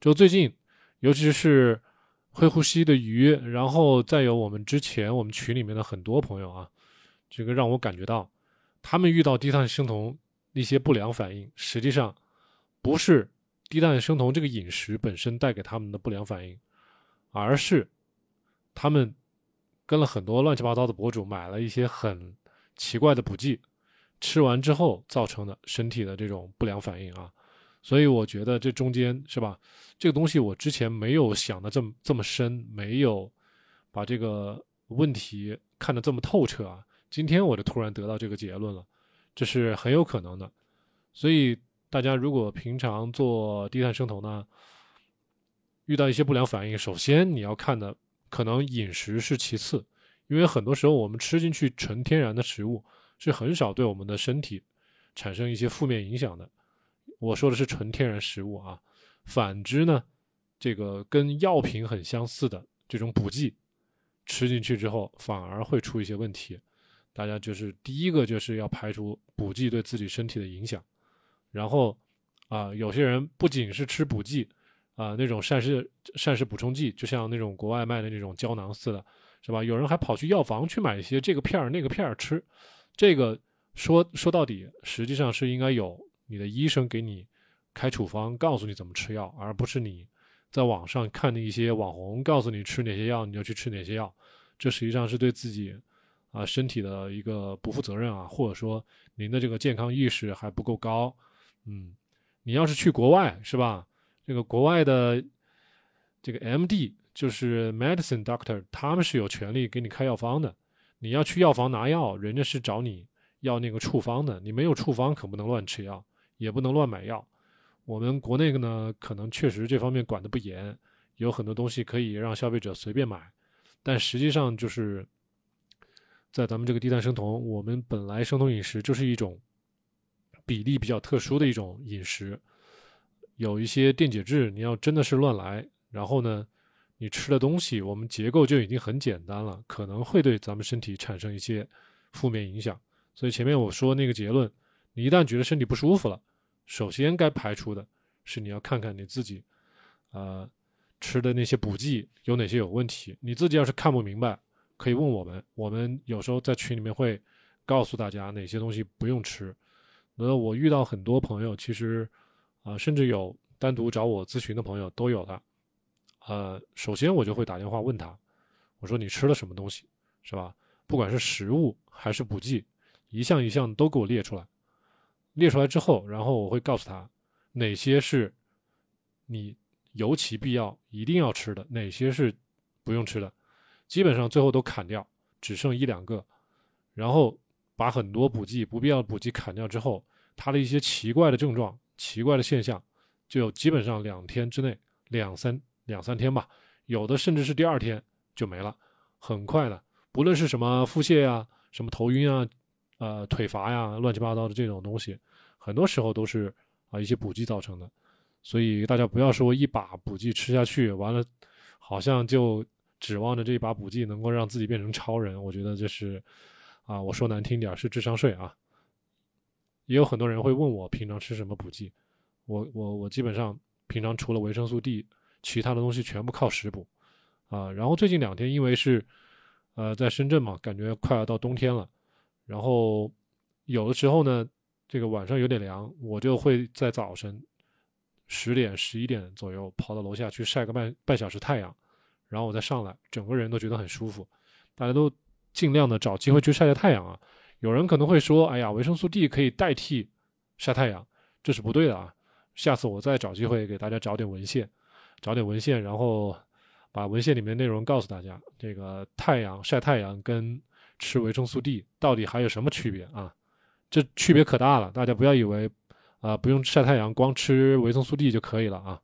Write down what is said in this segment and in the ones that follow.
就最近，尤其是会呼吸的鱼，然后再有我们之前我们群里面的很多朋友啊，这个让我感觉到，他们遇到低碳生酮那些不良反应，实际上不是低碳生酮这个饮食本身带给他们的不良反应，而是他们跟了很多乱七八糟的博主买了一些很奇怪的补剂，吃完之后造成的身体的这种不良反应啊。所以我觉得这中间是吧，这个东西我之前没有想的这么这么深，没有把这个问题看得这么透彻啊。今天我就突然得到这个结论了，这是很有可能的。所以大家如果平常做低碳生酮呢，遇到一些不良反应，首先你要看的可能饮食是其次，因为很多时候我们吃进去纯天然的食物是很少对我们的身体产生一些负面影响的。我说的是纯天然食物啊，反之呢，这个跟药品很相似的这种补剂，吃进去之后反而会出一些问题。大家就是第一个就是要排除补剂对自己身体的影响。然后啊，有些人不仅是吃补剂啊，那种膳食膳食补充剂，就像那种国外卖的那种胶囊似的，是吧？有人还跑去药房去买一些这个片儿那个片儿吃，这个说说到底实际上是应该有。你的医生给你开处方，告诉你怎么吃药，而不是你在网上看的一些网红告诉你吃哪些药，你就去吃哪些药，这实际上是对自己啊身体的一个不负责任啊，或者说您的这个健康意识还不够高。嗯，你要是去国外是吧？这个国外的这个 MD 就是 medicine doctor，他们是有权利给你开药方的。你要去药房拿药，人家是找你要那个处方的，你没有处方可不能乱吃药。也不能乱买药。我们国内的呢，可能确实这方面管得不严，有很多东西可以让消费者随便买。但实际上就是在咱们这个低碳生酮，我们本来生酮饮食就是一种比例比较特殊的一种饮食，有一些电解质你要真的是乱来，然后呢，你吃的东西我们结构就已经很简单了，可能会对咱们身体产生一些负面影响。所以前面我说那个结论，你一旦觉得身体不舒服了。首先该排除的是，你要看看你自己，呃，吃的那些补剂有哪些有问题。你自己要是看不明白，可以问我们。我们有时候在群里面会告诉大家哪些东西不用吃。那我遇到很多朋友，其实，啊，甚至有单独找我咨询的朋友都有的。呃，首先我就会打电话问他，我说你吃了什么东西，是吧？不管是食物还是补剂，一项一项都给我列出来。列出来之后，然后我会告诉他哪些是你尤其必要、一定要吃的，哪些是不用吃的。基本上最后都砍掉，只剩一两个。然后把很多补剂、不必要的补剂砍掉之后，他的一些奇怪的症状、奇怪的现象，就基本上两天之内、两三两三天吧，有的甚至是第二天就没了，很快的。不论是什么腹泻啊、什么头晕啊。呃，腿乏呀，乱七八糟的这种东西，很多时候都是啊一些补剂造成的，所以大家不要说一把补剂吃下去，完了好像就指望着这一把补剂能够让自己变成超人，我觉得这是啊我说难听点儿是智商税啊。也有很多人会问我平常吃什么补剂，我我我基本上平常除了维生素 D，其他的东西全部靠食补啊。然后最近两天因为是呃在深圳嘛，感觉快要到冬天了。然后有的时候呢，这个晚上有点凉，我就会在早晨十点、十一点左右跑到楼下去晒个半半小时太阳，然后我再上来，整个人都觉得很舒服。大家都尽量的找机会去晒晒太阳啊！有人可能会说：“哎呀，维生素 D 可以代替晒太阳，这是不对的啊！”下次我再找机会给大家找点文献，找点文献，然后把文献里面内容告诉大家。这个太阳晒太阳跟。吃维生素 D 到底还有什么区别啊？这区别可大了！大家不要以为啊，不用晒太阳，光吃维生素 D 就可以了啊。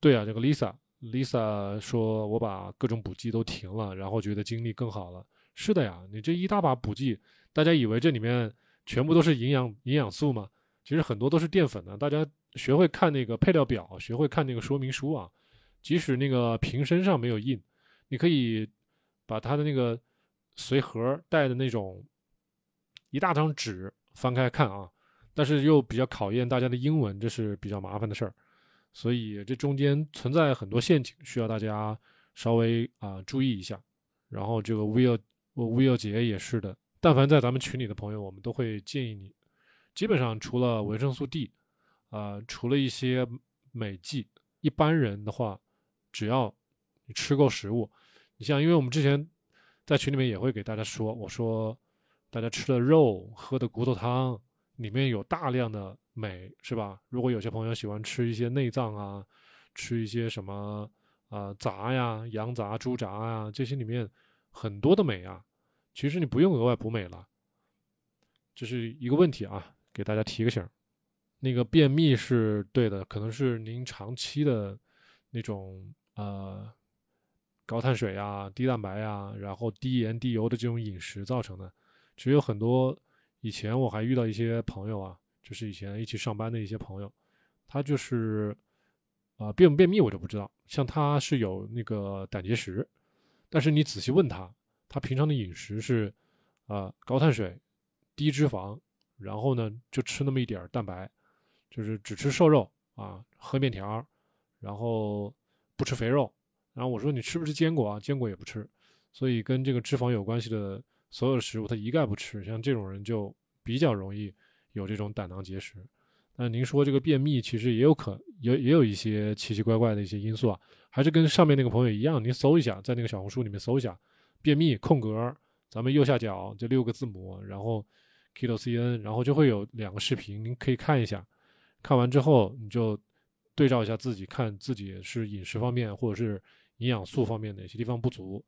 对啊，这个 Lisa，Lisa 说：“我把各种补剂都停了，然后觉得精力更好了。”是的呀，你这一大把补剂，大家以为这里面全部都是营养营养素吗？其实很多都是淀粉的。大家学会看那个配料表，学会看那个说明书啊。即使那个瓶身上没有印，你可以把它的那个。随盒带的那种一大张纸翻开看啊，但是又比较考验大家的英文，这是比较麻烦的事儿，所以这中间存在很多陷阱，需要大家稍微啊注意一下。然后这个 Vio Vio 姐也是的，但凡在咱们群里的朋友，我们都会建议你。基本上除了维生素 D，啊，除了一些美剂，一般人的话，只要你吃够食物，你像因为我们之前。在群里面也会给大家说，我说大家吃的肉、喝的骨头汤里面有大量的镁，是吧？如果有些朋友喜欢吃一些内脏啊，吃一些什么啊杂呀、羊杂、猪杂啊，这些里面很多的镁啊，其实你不用额外补镁了。这是一个问题啊，给大家提个醒。那个便秘是对的，可能是您长期的那种呃。高碳水啊，低蛋白啊，然后低盐低油的这种饮食造成的。其实有很多以前我还遇到一些朋友啊，就是以前一起上班的一些朋友，他就是啊，便不便秘我就不知道。像他是有那个胆结石，但是你仔细问他，他平常的饮食是啊，高碳水，低脂肪，然后呢就吃那么一点儿蛋白，就是只吃瘦肉啊，喝面条，然后不吃肥肉。然后我说你吃不吃坚果啊？坚果也不吃，所以跟这个脂肪有关系的所有的食物他一概不吃。像这种人就比较容易有这种胆囊结石。那您说这个便秘其实也有可也也有一些奇奇怪怪的一些因素啊，还是跟上面那个朋友一样，您搜一下，在那个小红书里面搜一下便秘空格，咱们右下角这六个字母，然后 k i t o cn，然后就会有两个视频，您可以看一下。看完之后你就对照一下自己，看自己是饮食方面或者是。营养素方面哪些地方不足？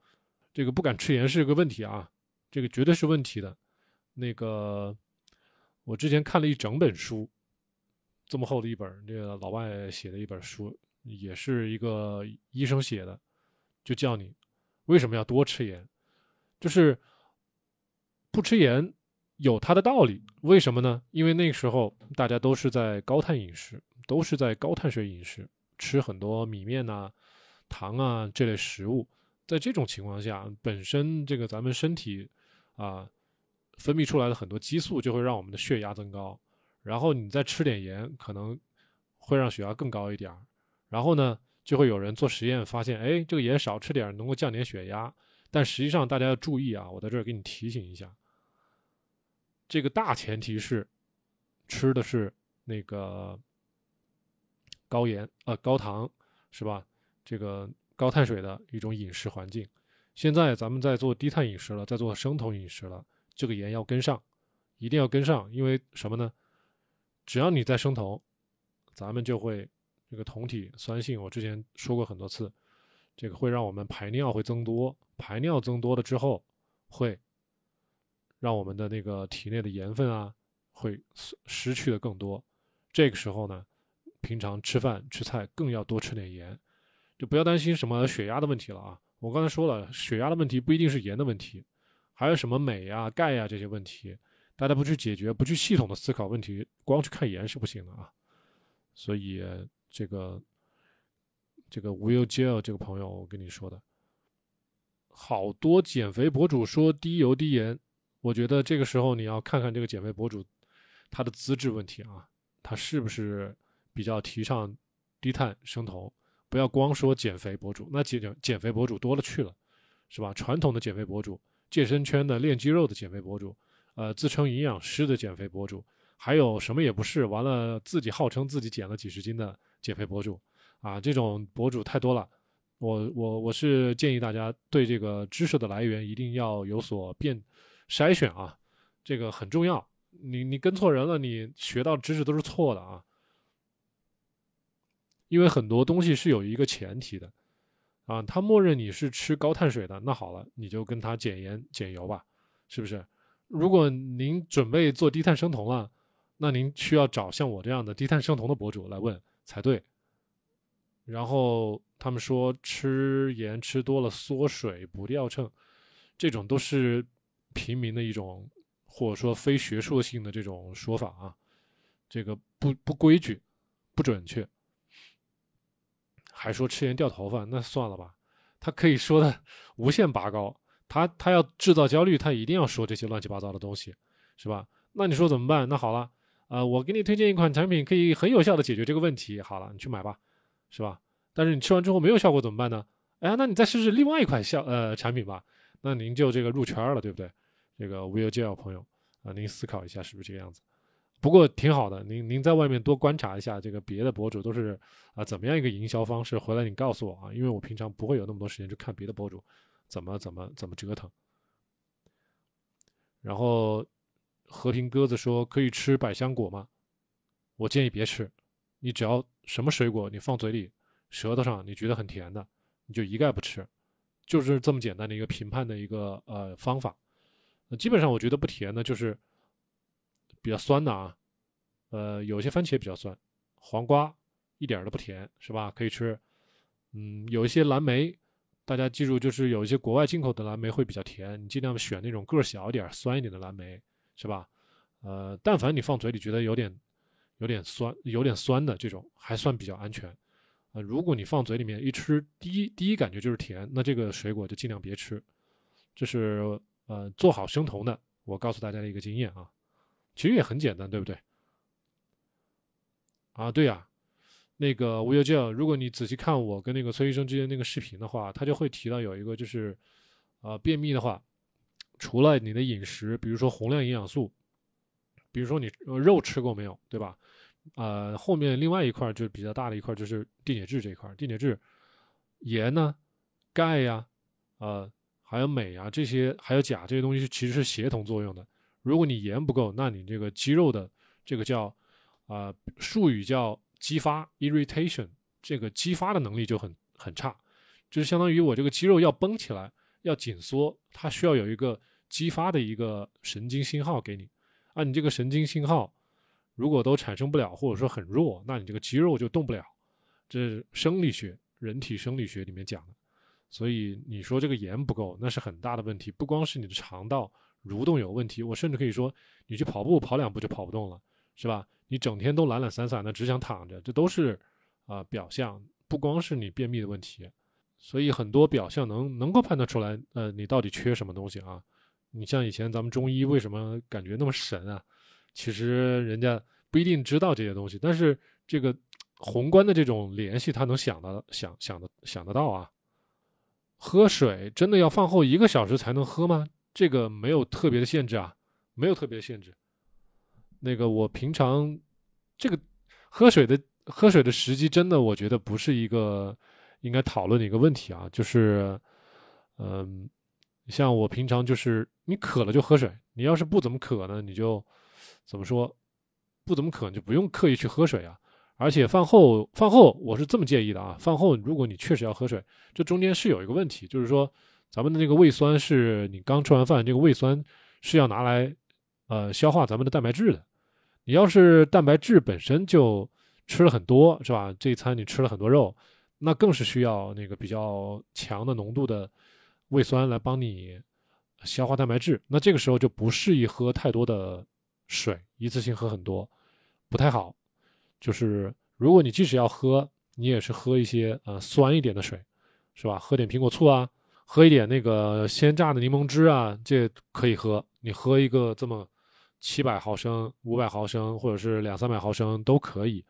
这个不敢吃盐是个问题啊，这个绝对是问题的。那个我之前看了一整本书，这么厚的一本，那个老外写的一本书，也是一个医生写的，就叫你为什么要多吃盐？就是不吃盐有它的道理，为什么呢？因为那个时候大家都是在高碳饮食，都是在高碳水饮食，吃很多米面呐。糖啊这类食物，在这种情况下，本身这个咱们身体啊分泌出来的很多激素就会让我们的血压增高，然后你再吃点盐，可能会让血压更高一点儿。然后呢，就会有人做实验发现，哎，这个盐少吃点能够降点血压。但实际上大家要注意啊，我在这儿给你提醒一下，这个大前提是吃的是那个高盐啊高糖，是吧？这个高碳水的一种饮食环境，现在咱们在做低碳饮食了，在做生酮饮食了，这个盐要跟上，一定要跟上，因为什么呢？只要你在生酮，咱们就会这个酮体酸性。我之前说过很多次，这个会让我们排尿会增多，排尿增多了之后，会让我们的那个体内的盐分啊会失去的更多。这个时候呢，平常吃饭吃菜更要多吃点盐。就不要担心什么血压的问题了啊！我刚才说了，血压的问题不一定是盐的问题，还有什么镁呀、钙呀这些问题，大家不去解决、不去系统的思考问题，光去看盐是不行的啊！所以这个这个无忧 l 这个朋友，我跟你说的，好多减肥博主说低油低盐，我觉得这个时候你要看看这个减肥博主他的资质问题啊，他是不是比较提倡低碳生酮？不要光说减肥博主，那减减肥博主多了去了，是吧？传统的减肥博主，健身圈的练肌肉的减肥博主，呃，自称营养师的减肥博主，还有什么也不是，完了自己号称自己减了几十斤的减肥博主啊，这种博主太多了。我我我是建议大家对这个知识的来源一定要有所变筛选啊，这个很重要。你你跟错人了，你学到知识都是错的啊。因为很多东西是有一个前提的，啊，他默认你是吃高碳水的，那好了，你就跟他减盐减油吧，是不是？如果您准备做低碳生酮了，那您需要找像我这样的低碳生酮的博主来问才对。然后他们说吃盐吃多了缩水不掉秤，这种都是平民的一种，或者说非学术性的这种说法啊，这个不不规矩，不准确。还说吃盐掉头发，那算了吧。他可以说的 无限拔高，他他要制造焦虑，他一定要说这些乱七八糟的东西，是吧？那你说怎么办？那好了，呃，我给你推荐一款产品，可以很有效的解决这个问题。好了，你去买吧，是吧？但是你吃完之后没有效果怎么办呢？哎呀，那你再试试另外一款效呃产品吧。那您就这个入圈了，对不对？这个无忧 l 朋友啊，您思考一下是不是这个样子？不过挺好的，您您在外面多观察一下，这个别的博主都是啊怎么样一个营销方式？回来你告诉我啊，因为我平常不会有那么多时间去看别的博主怎么怎么怎么折腾。然后和平鸽子说可以吃百香果吗？我建议别吃。你只要什么水果你放嘴里，舌头上你觉得很甜的，你就一概不吃，就是这么简单的一个评判的一个呃方法。基本上我觉得不甜的，就是。比较酸的啊，呃，有些番茄比较酸，黄瓜一点儿都不甜，是吧？可以吃。嗯，有一些蓝莓，大家记住，就是有一些国外进口的蓝莓会比较甜，你尽量选那种个儿小一点、酸一点的蓝莓，是吧？呃，但凡你放嘴里觉得有点、有点酸、有点酸的这种，还算比较安全。呃，如果你放嘴里面一吃，第一第一感觉就是甜，那这个水果就尽量别吃。这是呃，做好生酮的，我告诉大家的一个经验啊。其实也很简单，对不对？啊，对呀。那个无忧静，如果你仔细看我跟那个崔医生之间那个视频的话，他就会提到有一个就是，呃，便秘的话，除了你的饮食，比如说宏量营养素，比如说你肉吃过没有，对吧？呃，后面另外一块就比较大的一块就是电解质这一块，电解质，盐呢、钙呀、呃，还有镁啊这些，还有钾这些东西，其实是协同作用的。如果你盐不够，那你这个肌肉的这个叫啊术语叫激发 irritation，这个激发的能力就很很差，就是相当于我这个肌肉要绷起来，要紧缩，它需要有一个激发的一个神经信号给你啊，你这个神经信号如果都产生不了，或者说很弱，那你这个肌肉就动不了。这是生理学，人体生理学里面讲的，所以你说这个盐不够，那是很大的问题，不光是你的肠道。蠕动有问题，我甚至可以说，你去跑步跑两步就跑不动了，是吧？你整天都懒懒散散的，只想躺着，这都是啊表象，不光是你便秘的问题。所以很多表象能能够判断出来，呃，你到底缺什么东西啊？你像以前咱们中医为什么感觉那么神啊？其实人家不一定知道这些东西，但是这个宏观的这种联系，他能想到、想、想的、想得到啊。喝水真的要饭后一个小时才能喝吗？这个没有特别的限制啊，没有特别的限制。那个我平常这个喝水的喝水的时机，真的我觉得不是一个应该讨论的一个问题啊。就是，嗯，像我平常就是你渴了就喝水，你要是不怎么渴呢，你就怎么说不怎么渴，你就不用刻意去喝水啊。而且饭后饭后我是这么建议的啊，饭后如果你确实要喝水，这中间是有一个问题，就是说。咱们的那个胃酸是你刚吃完饭，这个胃酸是要拿来，呃，消化咱们的蛋白质的。你要是蛋白质本身就吃了很多，是吧？这一餐你吃了很多肉，那更是需要那个比较强的浓度的胃酸来帮你消化蛋白质。那这个时候就不适宜喝太多的水，一次性喝很多不太好。就是如果你即使要喝，你也是喝一些呃酸一点的水，是吧？喝点苹果醋啊。喝一点那个鲜榨的柠檬汁啊，这可以喝。你喝一个这么七百毫升、五百毫升，或者是两三百毫升都可以。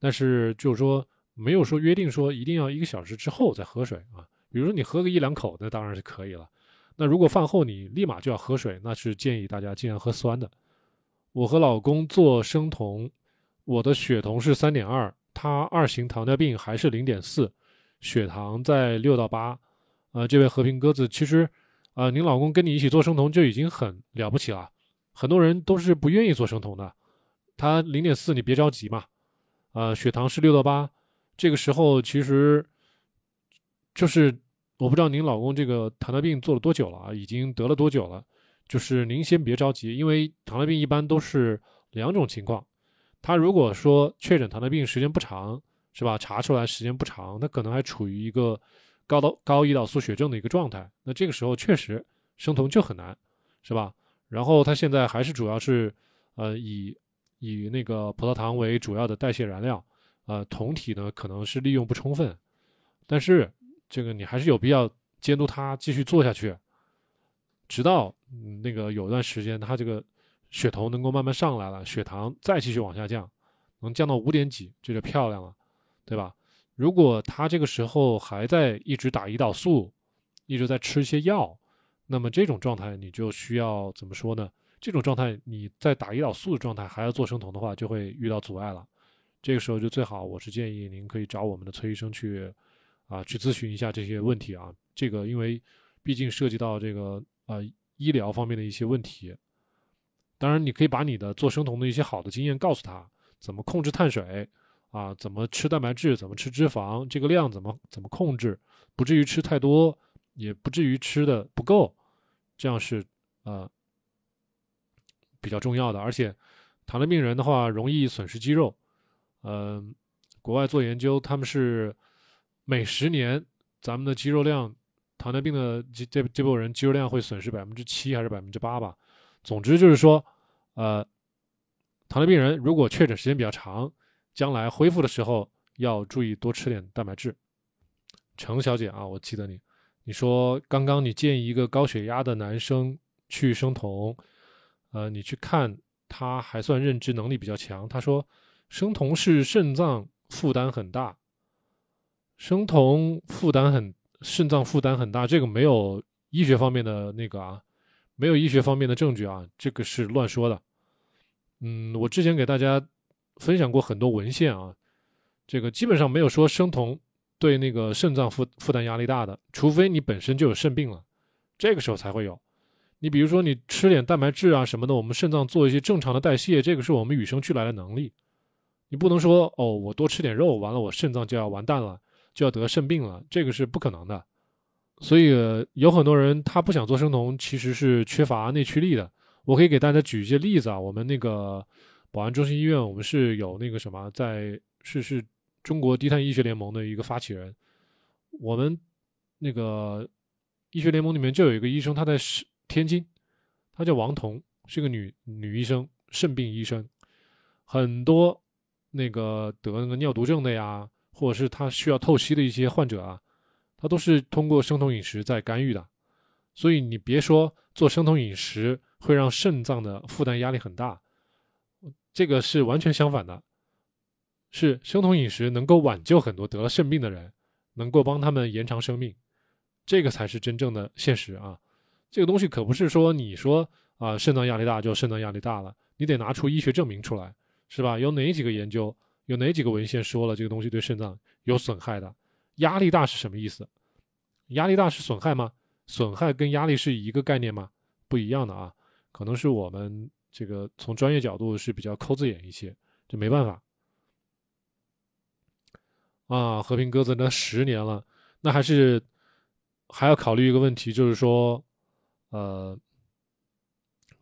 但是就是说没有说约定说一定要一个小时之后再喝水啊。比如说你喝个一两口，那当然是可以了。那如果饭后你立马就要喝水，那是建议大家尽量喝酸的。我和老公做生酮，我的血酮是三点二，他二型糖尿病还是零点四，血糖在六到八。呃，这位和平鸽子，其实，啊，您老公跟你一起做生酮就已经很了不起了。很多人都是不愿意做生酮的。他零点四，你别着急嘛。啊，血糖是六到八，这个时候其实，就是我不知道您老公这个糖尿病做了多久了啊，已经得了多久了？就是您先别着急，因为糖尿病一般都是两种情况。他如果说确诊糖尿病时间不长，是吧？查出来时间不长，他可能还处于一个。高到高胰岛素血症的一个状态，那这个时候确实生酮就很难，是吧？然后他现在还是主要是，呃，以以那个葡萄糖为主要的代谢燃料，呃，酮体呢可能是利用不充分，但是这个你还是有必要监督他继续做下去，直到那个有一段时间他这个血酮能够慢慢上来了，血糖再继续往下降，能降到五点几这就漂亮了，对吧？如果他这个时候还在一直打胰岛素，一直在吃一些药，那么这种状态你就需要怎么说呢？这种状态你在打胰岛素的状态还要做生酮的话，就会遇到阻碍了。这个时候就最好，我是建议您可以找我们的崔医生去啊，去咨询一下这些问题啊。这个因为毕竟涉及到这个呃医疗方面的一些问题，当然你可以把你的做生酮的一些好的经验告诉他，怎么控制碳水。啊，怎么吃蛋白质？怎么吃脂肪？这个量怎么怎么控制？不至于吃太多，也不至于吃的不够，这样是呃比较重要的。而且，糖尿病人的话容易损失肌肉。嗯，国外做研究，他们是每十年咱们的肌肉量，糖尿病的这这这波人肌肉量会损失百分之七还是百分之八吧？总之就是说，呃，糖尿病人如果确诊时间比较长。将来恢复的时候要注意多吃点蛋白质。程小姐啊，我记得你，你说刚刚你建议一个高血压的男生去生酮，呃，你去看他还算认知能力比较强。他说生酮是肾脏负担很大，生酮负担很肾脏负担很大，这个没有医学方面的那个啊，没有医学方面的证据啊，这个是乱说的。嗯，我之前给大家。分享过很多文献啊，这个基本上没有说生酮对那个肾脏负负担压力大的，除非你本身就有肾病了，这个时候才会有。你比如说你吃点蛋白质啊什么的，我们肾脏做一些正常的代谢，这个是我们与生俱来的能力。你不能说哦，我多吃点肉，完了我肾脏就要完蛋了，就要得肾病了，这个是不可能的。所以有很多人他不想做生酮，其实是缺乏内驱力的。我可以给大家举一些例子啊，我们那个。宝安中心医院，我们是有那个什么，在是是中国低碳医学联盟的一个发起人。我们那个医学联盟里面就有一个医生，他在是天津，他叫王彤，是个女女医生，肾病医生。很多那个得那个尿毒症的呀，或者是他需要透析的一些患者啊，他都是通过生酮饮食在干预的。所以你别说做生酮饮食会让肾脏的负担压力很大。这个是完全相反的，是生酮饮食能够挽救很多得了肾病的人，能够帮他们延长生命，这个才是真正的现实啊！这个东西可不是说你说啊肾脏压力大就肾脏压力大了，你得拿出医学证明出来，是吧？有哪几个研究？有哪几个文献说了这个东西对肾脏有损害的？压力大是什么意思？压力大是损害吗？损害跟压力是一个概念吗？不一样的啊，可能是我们。这个从专业角度是比较抠字眼一些，就没办法啊。和平鸽子那十年了，那还是还要考虑一个问题，就是说，呃，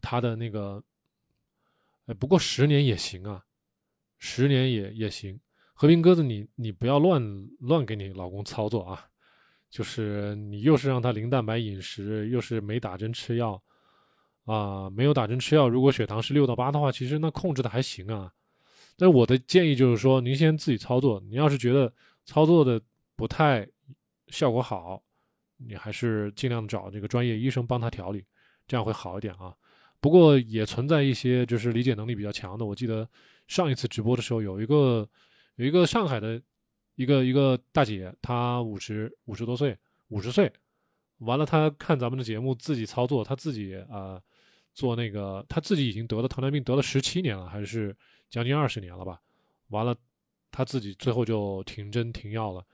他的那个，不过十年也行啊，十年也也行。和平鸽子，你你不要乱乱给你老公操作啊，就是你又是让他零蛋白饮食，又是没打针吃药。啊，没有打针吃药，如果血糖是六到八的话，其实那控制的还行啊。但我的建议就是说，您先自己操作。你要是觉得操作的不太效果好，你还是尽量找这个专业医生帮他调理，这样会好一点啊。不过也存在一些就是理解能力比较强的，我记得上一次直播的时候，有一个有一个上海的一个一个大姐，她五十五十多岁，五十岁，完了她看咱们的节目自己操作，她自己啊。做那个，他自己已经得了糖尿病，得了十七年了，还是将近二十年了吧。完了，他自己最后就停针停药了。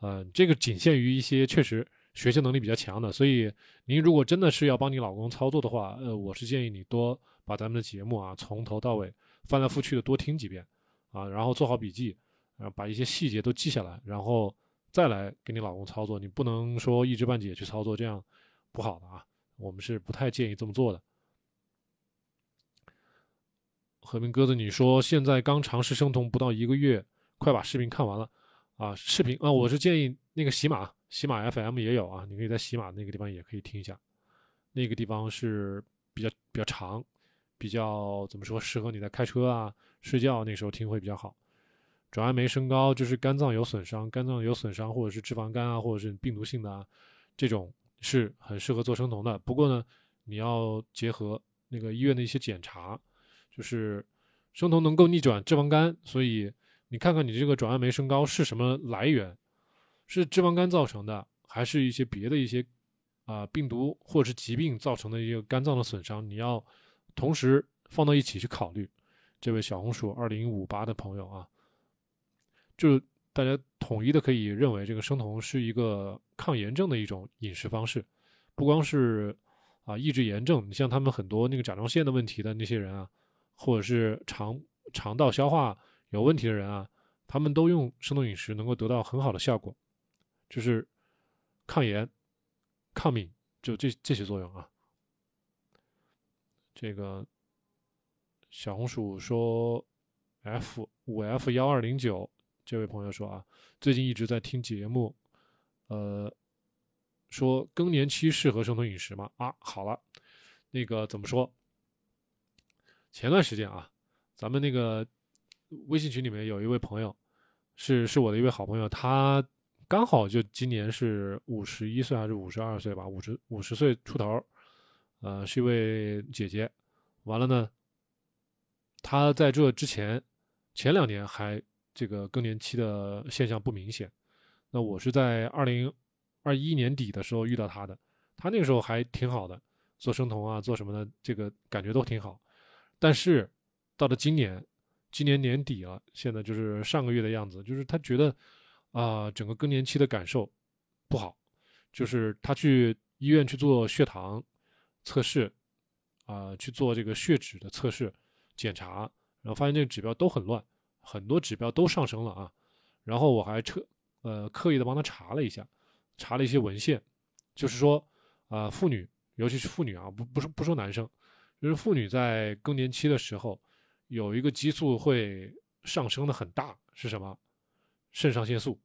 嗯，这个仅限于一些确实学习能力比较强的。所以，您如果真的是要帮你老公操作的话，呃，我是建议你多把咱们的节目啊，从头到尾翻来覆去的多听几遍啊，然后做好笔记，然后把一些细节都记下来，然后再来给你老公操作。你不能说一知半解去操作，这样不好的啊。我们是不太建议这么做的。和平鸽子，你说现在刚尝试生酮不到一个月，快把视频看完了啊！视频啊，我是建议那个喜马，喜马 FM 也有啊，你可以在喜马那个地方也可以听一下，那个地方是比较比较长，比较怎么说适合你在开车啊、睡觉那时候听会比较好。转氨酶升高就是肝脏有损伤，肝脏有损伤或者是脂肪肝啊，或者是病毒性的啊，这种是很适合做生酮的。不过呢，你要结合那个医院的一些检查。就是生酮能够逆转脂肪肝，所以你看看你这个转氨酶升高是什么来源，是脂肪肝造成的，还是一些别的一些啊病毒或者是疾病造成的一个肝脏的损伤？你要同时放到一起去考虑。这位小红薯二零五八的朋友啊，就大家统一的可以认为，这个生酮是一个抗炎症的一种饮食方式，不光是啊抑制炎症，你像他们很多那个甲状腺的问题的那些人啊。或者是肠肠道消化有问题的人啊，他们都用生酮饮食能够得到很好的效果，就是抗炎、抗敏，就这这些作用啊。这个小红薯说 F 五 F 幺二零九这位朋友说啊，最近一直在听节目，呃，说更年期适合生酮饮食吗？啊，好了，那个怎么说？前段时间啊，咱们那个微信群里面有一位朋友，是是我的一位好朋友，他刚好就今年是五十一岁还是五十二岁吧，五十五十岁出头，呃，是一位姐姐。完了呢，她在这之前，前两年还这个更年期的现象不明显。那我是在二零二一年底的时候遇到她的，她那个时候还挺好的，做生酮啊，做什么的，这个感觉都挺好。但是，到了今年，今年年底了，现在就是上个月的样子，就是他觉得，啊，整个更年期的感受不好，就是他去医院去做血糖测试，啊，去做这个血脂的测试检查，然后发现这个指标都很乱，很多指标都上升了啊。然后我还彻，呃，刻意的帮他查了一下，查了一些文献，就是说，啊，妇女，尤其是妇女啊，不，不说，不说男生。就是妇女在更年期的时候，有一个激素会上升的很大，是什么？肾上腺素，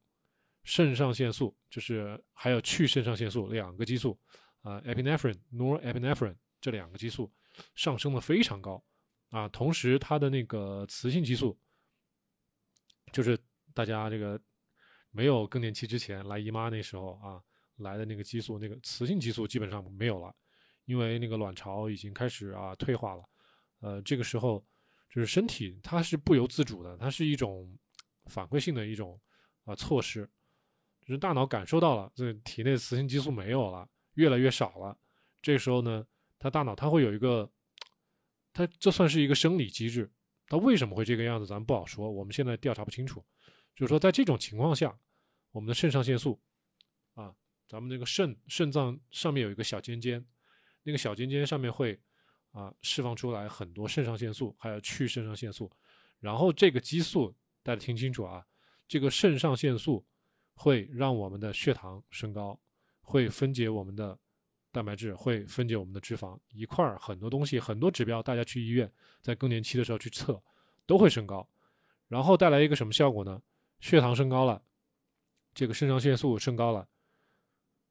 肾上腺素就是还有去肾上腺素两个激素啊，epinephrine、norepinephrine 这两个激素上升的非常高啊。同时，它的那个雌性激素，就是大家这个没有更年期之前来姨妈那时候啊来的那个激素，那个雌性激素基本上没有了。因为那个卵巢已经开始啊退化了，呃，这个时候就是身体它是不由自主的，它是一种反馈性的一种啊措施，就是大脑感受到了这个体内雌性激素没有了，越来越少了，这时候呢，它大脑它会有一个，它这算是一个生理机制，它为什么会这个样子，咱们不好说，我们现在调查不清楚。就是说在这种情况下，我们的肾上腺素，啊，咱们那个肾肾脏上面有一个小尖尖。那个小尖尖上面会，啊，释放出来很多肾上腺素，还有去肾上腺素，然后这个激素大家听清楚啊，这个肾上腺素会让我们的血糖升高，会分解我们的蛋白质，会分解我们的脂肪，一块儿很多东西，很多指标，大家去医院在更年期的时候去测都会升高，然后带来一个什么效果呢？血糖升高了，这个肾上腺素升高了，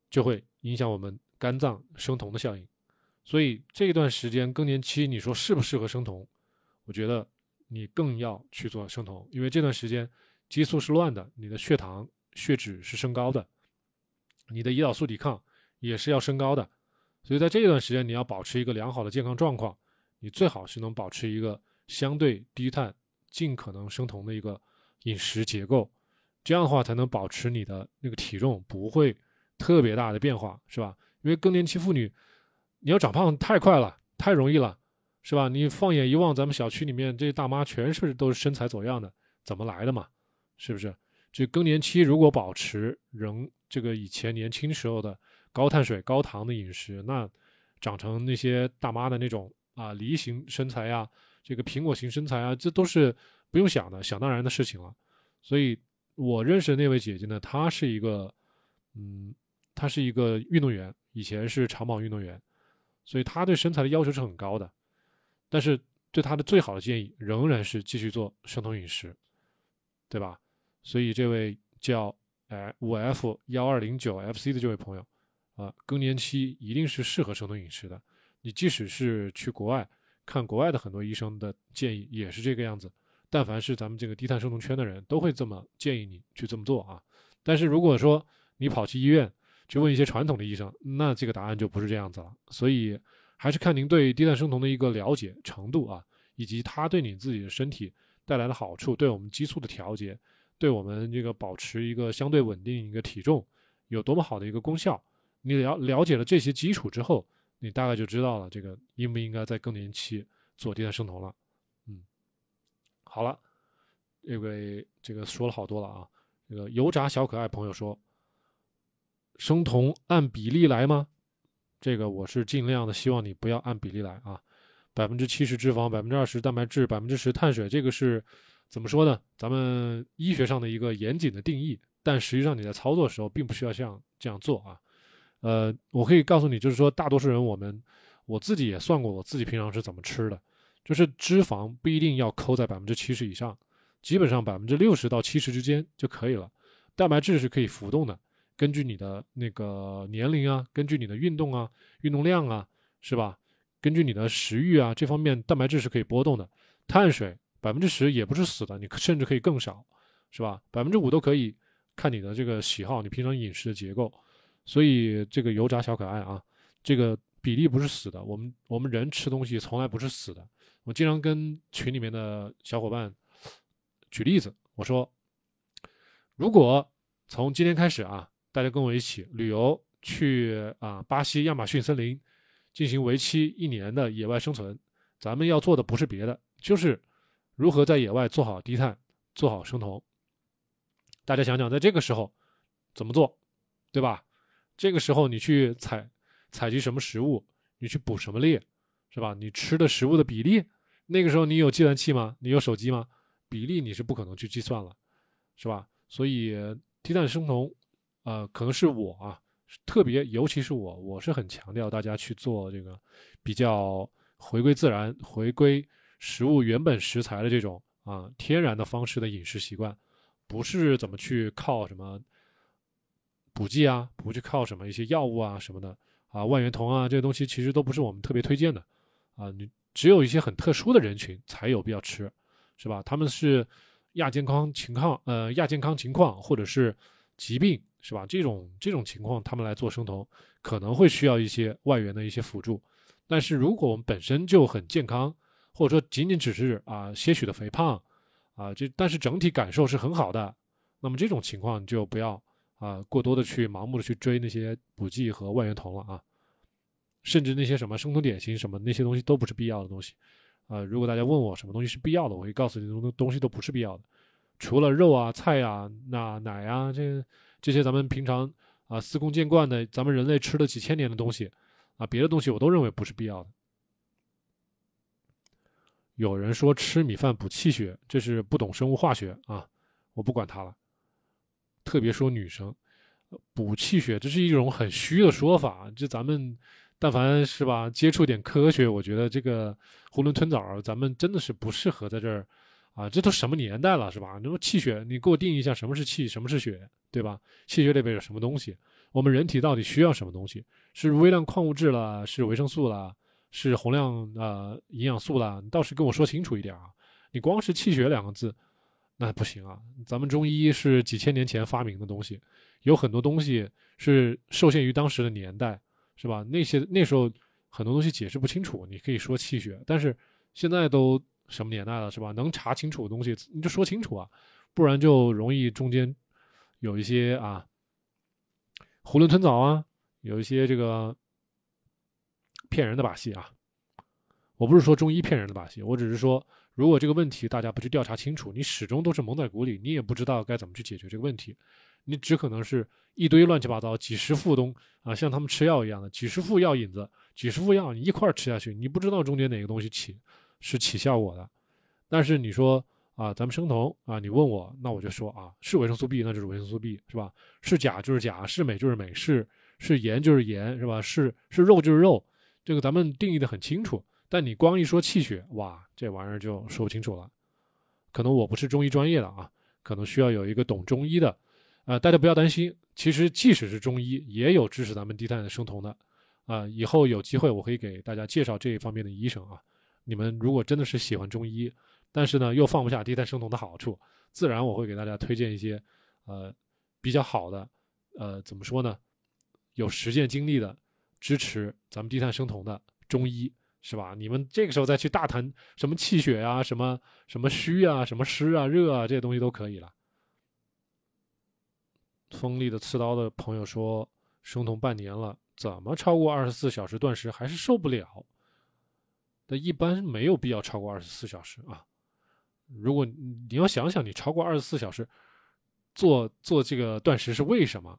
就会影响我们肝脏生酮的效应。所以这段时间更年期，你说适不适合生酮？我觉得你更要去做生酮，因为这段时间激素是乱的，你的血糖、血脂是升高的，你的胰岛素抵抗也是要升高的。所以在这段时间，你要保持一个良好的健康状况，你最好是能保持一个相对低碳、尽可能生酮的一个饮食结构，这样的话才能保持你的那个体重不会特别大的变化，是吧？因为更年期妇女。你要长胖太快了，太容易了，是吧？你放眼一望，咱们小区里面这些大妈全是都是身材走样的，怎么来的嘛？是不是？这更年期如果保持仍这个以前年轻时候的高碳水、高糖的饮食，那长成那些大妈的那种啊梨形身材呀，这个苹果型身材啊，这都是不用想的，想当然的事情了。所以，我认识的那位姐姐呢，她是一个，嗯，她是一个运动员，以前是长跑运动员。所以他对身材的要求是很高的，但是对他的最好的建议仍然是继续做生酮饮食，对吧？所以这位叫哎五 F 幺二零九 FC 的这位朋友，啊，更年期一定是适合生酮饮食的。你即使是去国外看国外的很多医生的建议也是这个样子，但凡是咱们这个低碳生酮圈的人都会这么建议你去这么做啊。但是如果说你跑去医院，去问一些传统的医生，那这个答案就不是这样子了。所以还是看您对低碳生酮的一个了解程度啊，以及它对你自己的身体带来的好处，对我们激素的调节，对我们这个保持一个相对稳定一个体重有多么好的一个功效。你了了解了这些基础之后，你大概就知道了这个应不应该在更年期做低碳生酮了。嗯，好了，这位这个说了好多了啊。这个油炸小可爱朋友说。生酮按比例来吗？这个我是尽量的希望你不要按比例来啊。百分之七十脂肪，百分之二十蛋白质，百分之十碳水，这个是怎么说呢？咱们医学上的一个严谨的定义，但实际上你在操作的时候并不需要像这样做啊。呃，我可以告诉你，就是说大多数人，我们我自己也算过，我自己平常是怎么吃的，就是脂肪不一定要抠在百分之七十以上，基本上百分之六十到七十之间就可以了。蛋白质是可以浮动的。根据你的那个年龄啊，根据你的运动啊，运动量啊，是吧？根据你的食欲啊，这方面蛋白质是可以波动的。碳水百分之十也不是死的，你甚至可以更少，是吧？百分之五都可以，看你的这个喜好，你平常饮食的结构。所以这个油炸小可爱啊，这个比例不是死的。我们我们人吃东西从来不是死的。我经常跟群里面的小伙伴举例子，我说，如果从今天开始啊。大家跟我一起旅游去啊，巴西亚马逊森林进行为期一年的野外生存。咱们要做的不是别的，就是如何在野外做好低碳、做好生酮。大家想想，在这个时候怎么做，对吧？这个时候你去采采集什么食物，你去捕什么猎，是吧？你吃的食物的比例，那个时候你有计算器吗？你有手机吗？比例你是不可能去计算了，是吧？所以低碳生酮呃，可能是我啊，特别尤其是我，我是很强调大家去做这个比较回归自然、回归食物原本食材的这种啊天然的方式的饮食习惯，不是怎么去靠什么补剂啊，不去靠什么一些药物啊什么的啊，万源酮啊这些东西其实都不是我们特别推荐的啊，你只有一些很特殊的人群才有必要吃，是吧？他们是亚健康情况，呃，亚健康情况或者是疾病。是吧？这种这种情况，他们来做生酮，可能会需要一些外援的一些辅助。但是如果我们本身就很健康，或者说仅仅只是啊些许的肥胖，啊这但是整体感受是很好的，那么这种情况就不要啊过多的去盲目的去追那些补剂和外援酮了啊，甚至那些什么生酮典型什么那些东西都不是必要的东西。啊，如果大家问我什么东西是必要的，我会告诉你，东东西都不是必要的，除了肉啊、菜啊、那奶啊这。这些咱们平常啊司空见惯的，咱们人类吃了几千年的东西啊，别的东西我都认为不是必要的。有人说吃米饭补气血，这是不懂生物化学啊，我不管他了。特别说女生补气血，这是一种很虚的说法。就咱们但凡是吧接触点科学，我觉得这个囫囵吞枣，咱们真的是不适合在这儿。啊，这都什么年代了，是吧？那么气血，你给我定义一下，什么是气，什么是血，对吧？气血里边有什么东西？我们人体到底需要什么东西？是微量矿物质啦，是维生素啦，是宏量呃营养素啦？你倒是跟我说清楚一点啊！你光是气血两个字，那不行啊！咱们中医是几千年前发明的东西，有很多东西是受限于当时的年代，是吧？那些那时候很多东西解释不清楚，你可以说气血，但是现在都。什么年代了是吧？能查清楚的东西你就说清楚啊，不然就容易中间有一些啊囫囵吞枣啊，有一些这个骗人的把戏啊。我不是说中医骗人的把戏，我只是说如果这个问题大家不去调查清楚，你始终都是蒙在鼓里，你也不知道该怎么去解决这个问题，你只可能是一堆乱七八糟几十副东啊，像他们吃药一样的几十副药引子，几十副药你一块吃下去，你不知道中间哪个东西起。是起效果的，但是你说啊，咱们生酮啊，你问我，那我就说啊，是维生素 B 那就是维生素 B 是吧？是钾就是钾，是镁就是镁，是是盐就是盐是吧？是是肉就是肉，这个咱们定义的很清楚。但你光一说气血，哇，这玩意儿就说不清楚了。可能我不是中医专业的啊，可能需要有一个懂中医的。呃，大家不要担心，其实即使是中医也有支持咱们低碳生酮的。啊，以后有机会我可以给大家介绍这一方面的医生啊。你们如果真的是喜欢中医，但是呢又放不下低碳生酮的好处，自然我会给大家推荐一些，呃，比较好的，呃，怎么说呢，有实践经历的，支持咱们低碳生酮的中医，是吧？你们这个时候再去大谈什么气血啊，什么什么虚啊，什么湿啊、热啊这些东西都可以了。锋利的刺刀的朋友说，生酮半年了，怎么超过二十四小时断食还是受不了？那一般没有必要超过二十四小时啊。如果你要想想，你超过二十四小时做做这个断食是为什么？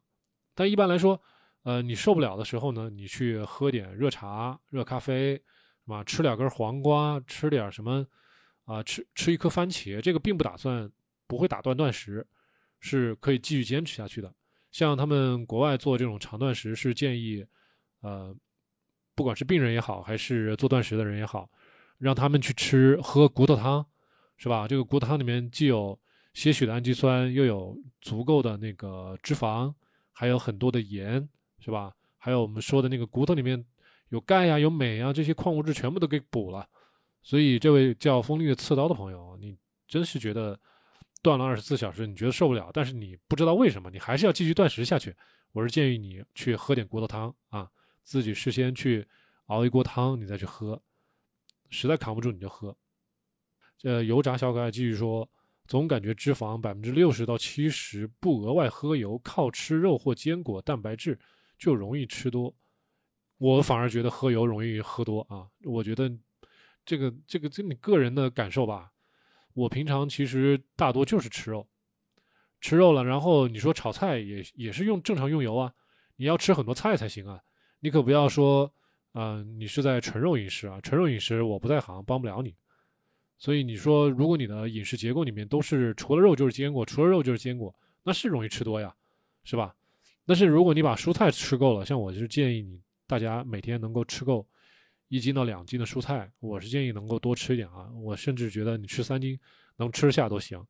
但一般来说，呃，你受不了的时候呢，你去喝点热茶、热咖啡，是吧？吃两根黄瓜，吃点什么啊？吃吃一颗番茄，这个并不打算，不会打断断食，是可以继续坚持下去的。像他们国外做这种长断食是建议，呃。不管是病人也好，还是做断食的人也好，让他们去吃喝骨头汤，是吧？这个骨头汤里面既有些许的氨基酸，又有足够的那个脂肪，还有很多的盐，是吧？还有我们说的那个骨头里面有钙呀、有镁呀，这些矿物质全部都给补了。所以，这位叫锋利的刺刀的朋友，你真是觉得断了二十四小时，你觉得受不了，但是你不知道为什么，你还是要继续断食下去。我是建议你去喝点骨头汤啊。自己事先去熬一锅汤，你再去喝，实在扛不住你就喝。这油炸小可爱继续说，总感觉脂肪百分之六十到七十，不额外喝油，靠吃肉或坚果蛋白质就容易吃多。我反而觉得喝油容易喝多啊！我觉得这个这个这你个人的感受吧。我平常其实大多就是吃肉，吃肉了，然后你说炒菜也也是用正常用油啊，你要吃很多菜才行啊。你可不要说，嗯，你是在纯肉饮食啊，纯肉饮食我不在行，帮不了你。所以你说，如果你的饮食结构里面都是除了肉就是坚果，除了肉就是坚果，那是容易吃多呀，是吧？但是如果你把蔬菜吃够了，像我就是建议你大家每天能够吃够一斤到两斤的蔬菜，我是建议能够多吃一点啊，我甚至觉得你吃三斤能吃下都行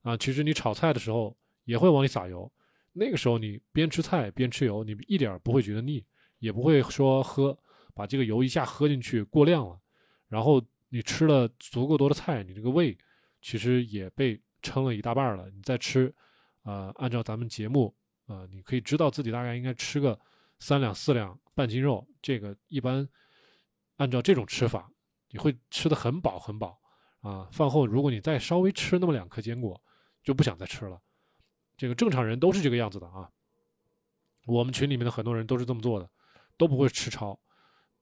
啊。其实你炒菜的时候也会往里撒油，那个时候你边吃菜边吃油，你一点不会觉得腻。也不会说喝，把这个油一下喝进去过量了，然后你吃了足够多的菜，你这个胃其实也被撑了一大半了。你再吃，呃，按照咱们节目，呃，你可以知道自己大概应该吃个三两四两半斤肉。这个一般按照这种吃法，你会吃的很饱很饱啊。饭后如果你再稍微吃那么两颗坚果，就不想再吃了。这个正常人都是这个样子的啊。我们群里面的很多人都是这么做的。都不会吃超，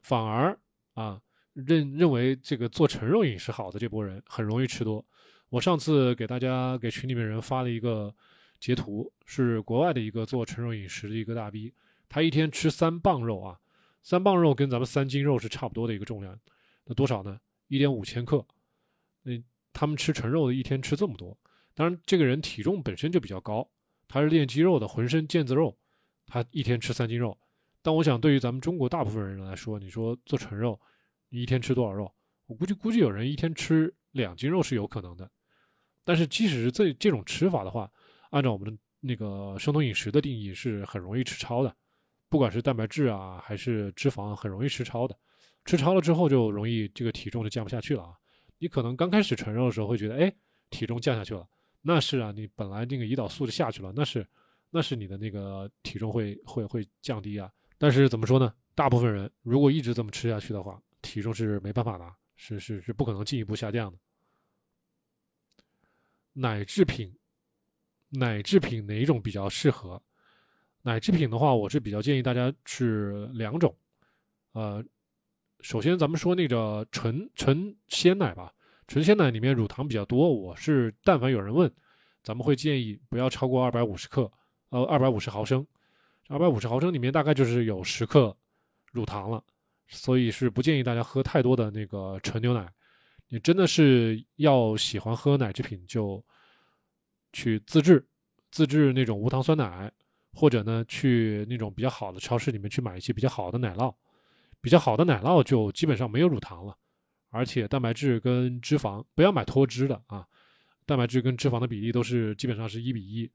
反而啊认认为这个做纯肉饮食好的这波人很容易吃多。我上次给大家给群里面人发了一个截图，是国外的一个做纯肉饮食的一个大 V，他一天吃三磅肉啊，三磅肉跟咱们三斤肉是差不多的一个重量，那多少呢？一点五千克。那他们吃纯肉的一天吃这么多，当然这个人体重本身就比较高，他是练肌肉的，浑身腱子肉，他一天吃三斤肉。但我想，对于咱们中国大部分人来说，你说做纯肉，你一天吃多少肉？我估计，估计有人一天吃两斤肉是有可能的。但是，即使是这这种吃法的话，按照我们的那个生酮饮食的定义，是很容易吃超的。不管是蛋白质啊，还是脂肪，很容易吃超的。吃超了之后，就容易这个体重就降不下去了啊。你可能刚开始纯肉的时候会觉得，哎，体重降下去了，那是啊，你本来那个胰岛素就下去了，那是，那是你的那个体重会会会降低啊。但是怎么说呢？大部分人如果一直这么吃下去的话，体重是没办法的，是是是不可能进一步下降的。奶制品，奶制品哪一种比较适合？奶制品的话，我是比较建议大家吃两种。呃，首先咱们说那个纯纯鲜奶吧，纯鲜奶里面乳糖比较多，我是但凡有人问，咱们会建议不要超过二百五十克，呃，二百五十毫升。二百五十毫升里面大概就是有十克乳糖了，所以是不建议大家喝太多的那个纯牛奶。你真的是要喜欢喝奶制品，就去自制自制那种无糖酸奶，或者呢去那种比较好的超市里面去买一些比较好的奶酪。比较好的奶酪就基本上没有乳糖了，而且蛋白质跟脂肪不要买脱脂的啊，蛋白质跟脂肪的比例都是基本上是一比一，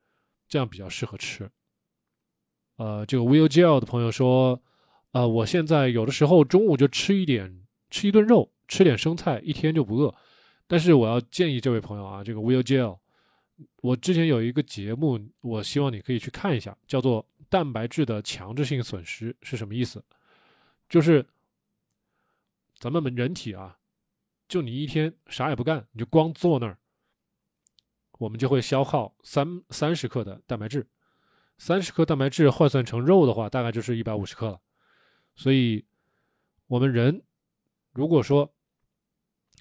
这样比较适合吃。呃，这个 Will Gel 的朋友说，呃，我现在有的时候中午就吃一点，吃一顿肉，吃点生菜，一天就不饿。但是我要建议这位朋友啊，这个 Will Gel，我之前有一个节目，我希望你可以去看一下，叫做“蛋白质的强制性损失”是什么意思？就是咱们人体啊，就你一天啥也不干，你就光坐那儿，我们就会消耗三三十克的蛋白质。三十克蛋白质换算成肉的话，大概就是一百五十克了。所以，我们人如果说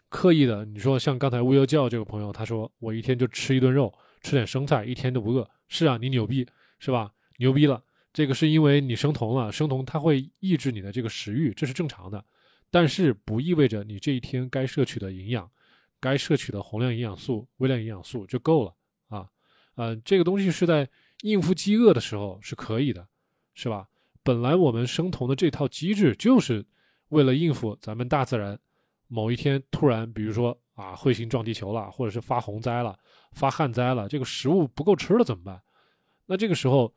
刻意的，你说像刚才乌忧教这个朋友，他说我一天就吃一顿肉，吃点生菜，一天都不饿。是啊，你牛逼是吧？牛逼了！这个是因为你生酮了，生酮它会抑制你的这个食欲，这是正常的。但是不意味着你这一天该摄取的营养、该摄取的宏量营养素、微量营养素就够了啊。嗯，这个东西是在。应付饥饿的时候是可以的，是吧？本来我们生酮的这套机制就是为了应付咱们大自然某一天突然，比如说啊，彗星撞地球了，或者是发洪灾了、发旱灾了，这个食物不够吃了怎么办？那这个时候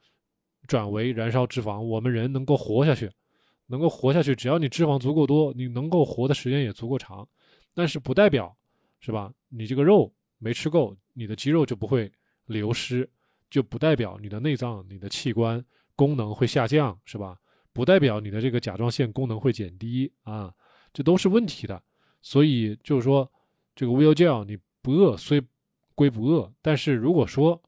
转为燃烧脂肪，我们人能够活下去，能够活下去，只要你脂肪足够多，你能够活的时间也足够长。但是不代表，是吧？你这个肉没吃够，你的肌肉就不会流失。就不代表你的内脏、你的器官功能会下降，是吧？不代表你的这个甲状腺功能会减低啊，这都是问题的。所以就是说，这个 Will Gel 你不饿虽归不饿，但是如果说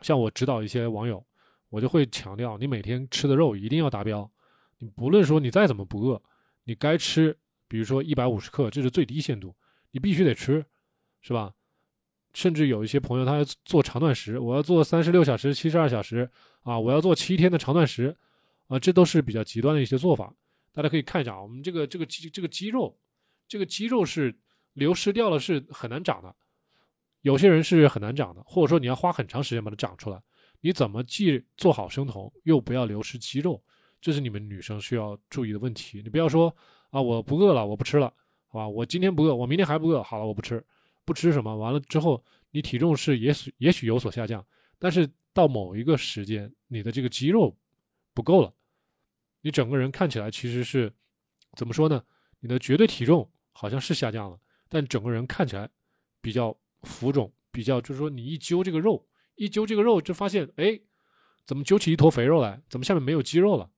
像我指导一些网友，我就会强调，你每天吃的肉一定要达标。你不论说你再怎么不饿，你该吃，比如说一百五十克，这是最低限度，你必须得吃，是吧？甚至有一些朋友，他要做长断食，我要做三十六小时、七十二小时啊，我要做七天的长断食，啊，这都是比较极端的一些做法。大家可以看一下啊，我们这个这个肌这个肌肉，这个肌肉是流失掉了，是很难长的。有些人是很难长的，或者说你要花很长时间把它长出来。你怎么既做好生酮，又不要流失肌肉，这是你们女生需要注意的问题。你不要说啊，我不饿了，我不吃了，好吧，我今天不饿，我明天还不饿，好了，我不吃。不吃什么完了之后，你体重是也许也许有所下降，但是到某一个时间，你的这个肌肉不够了，你整个人看起来其实是怎么说呢？你的绝对体重好像是下降了，但整个人看起来比较浮肿，比较就是说你一揪这个肉，一揪这个肉就发现，哎，怎么揪起一坨肥肉来？怎么下面没有肌肉了？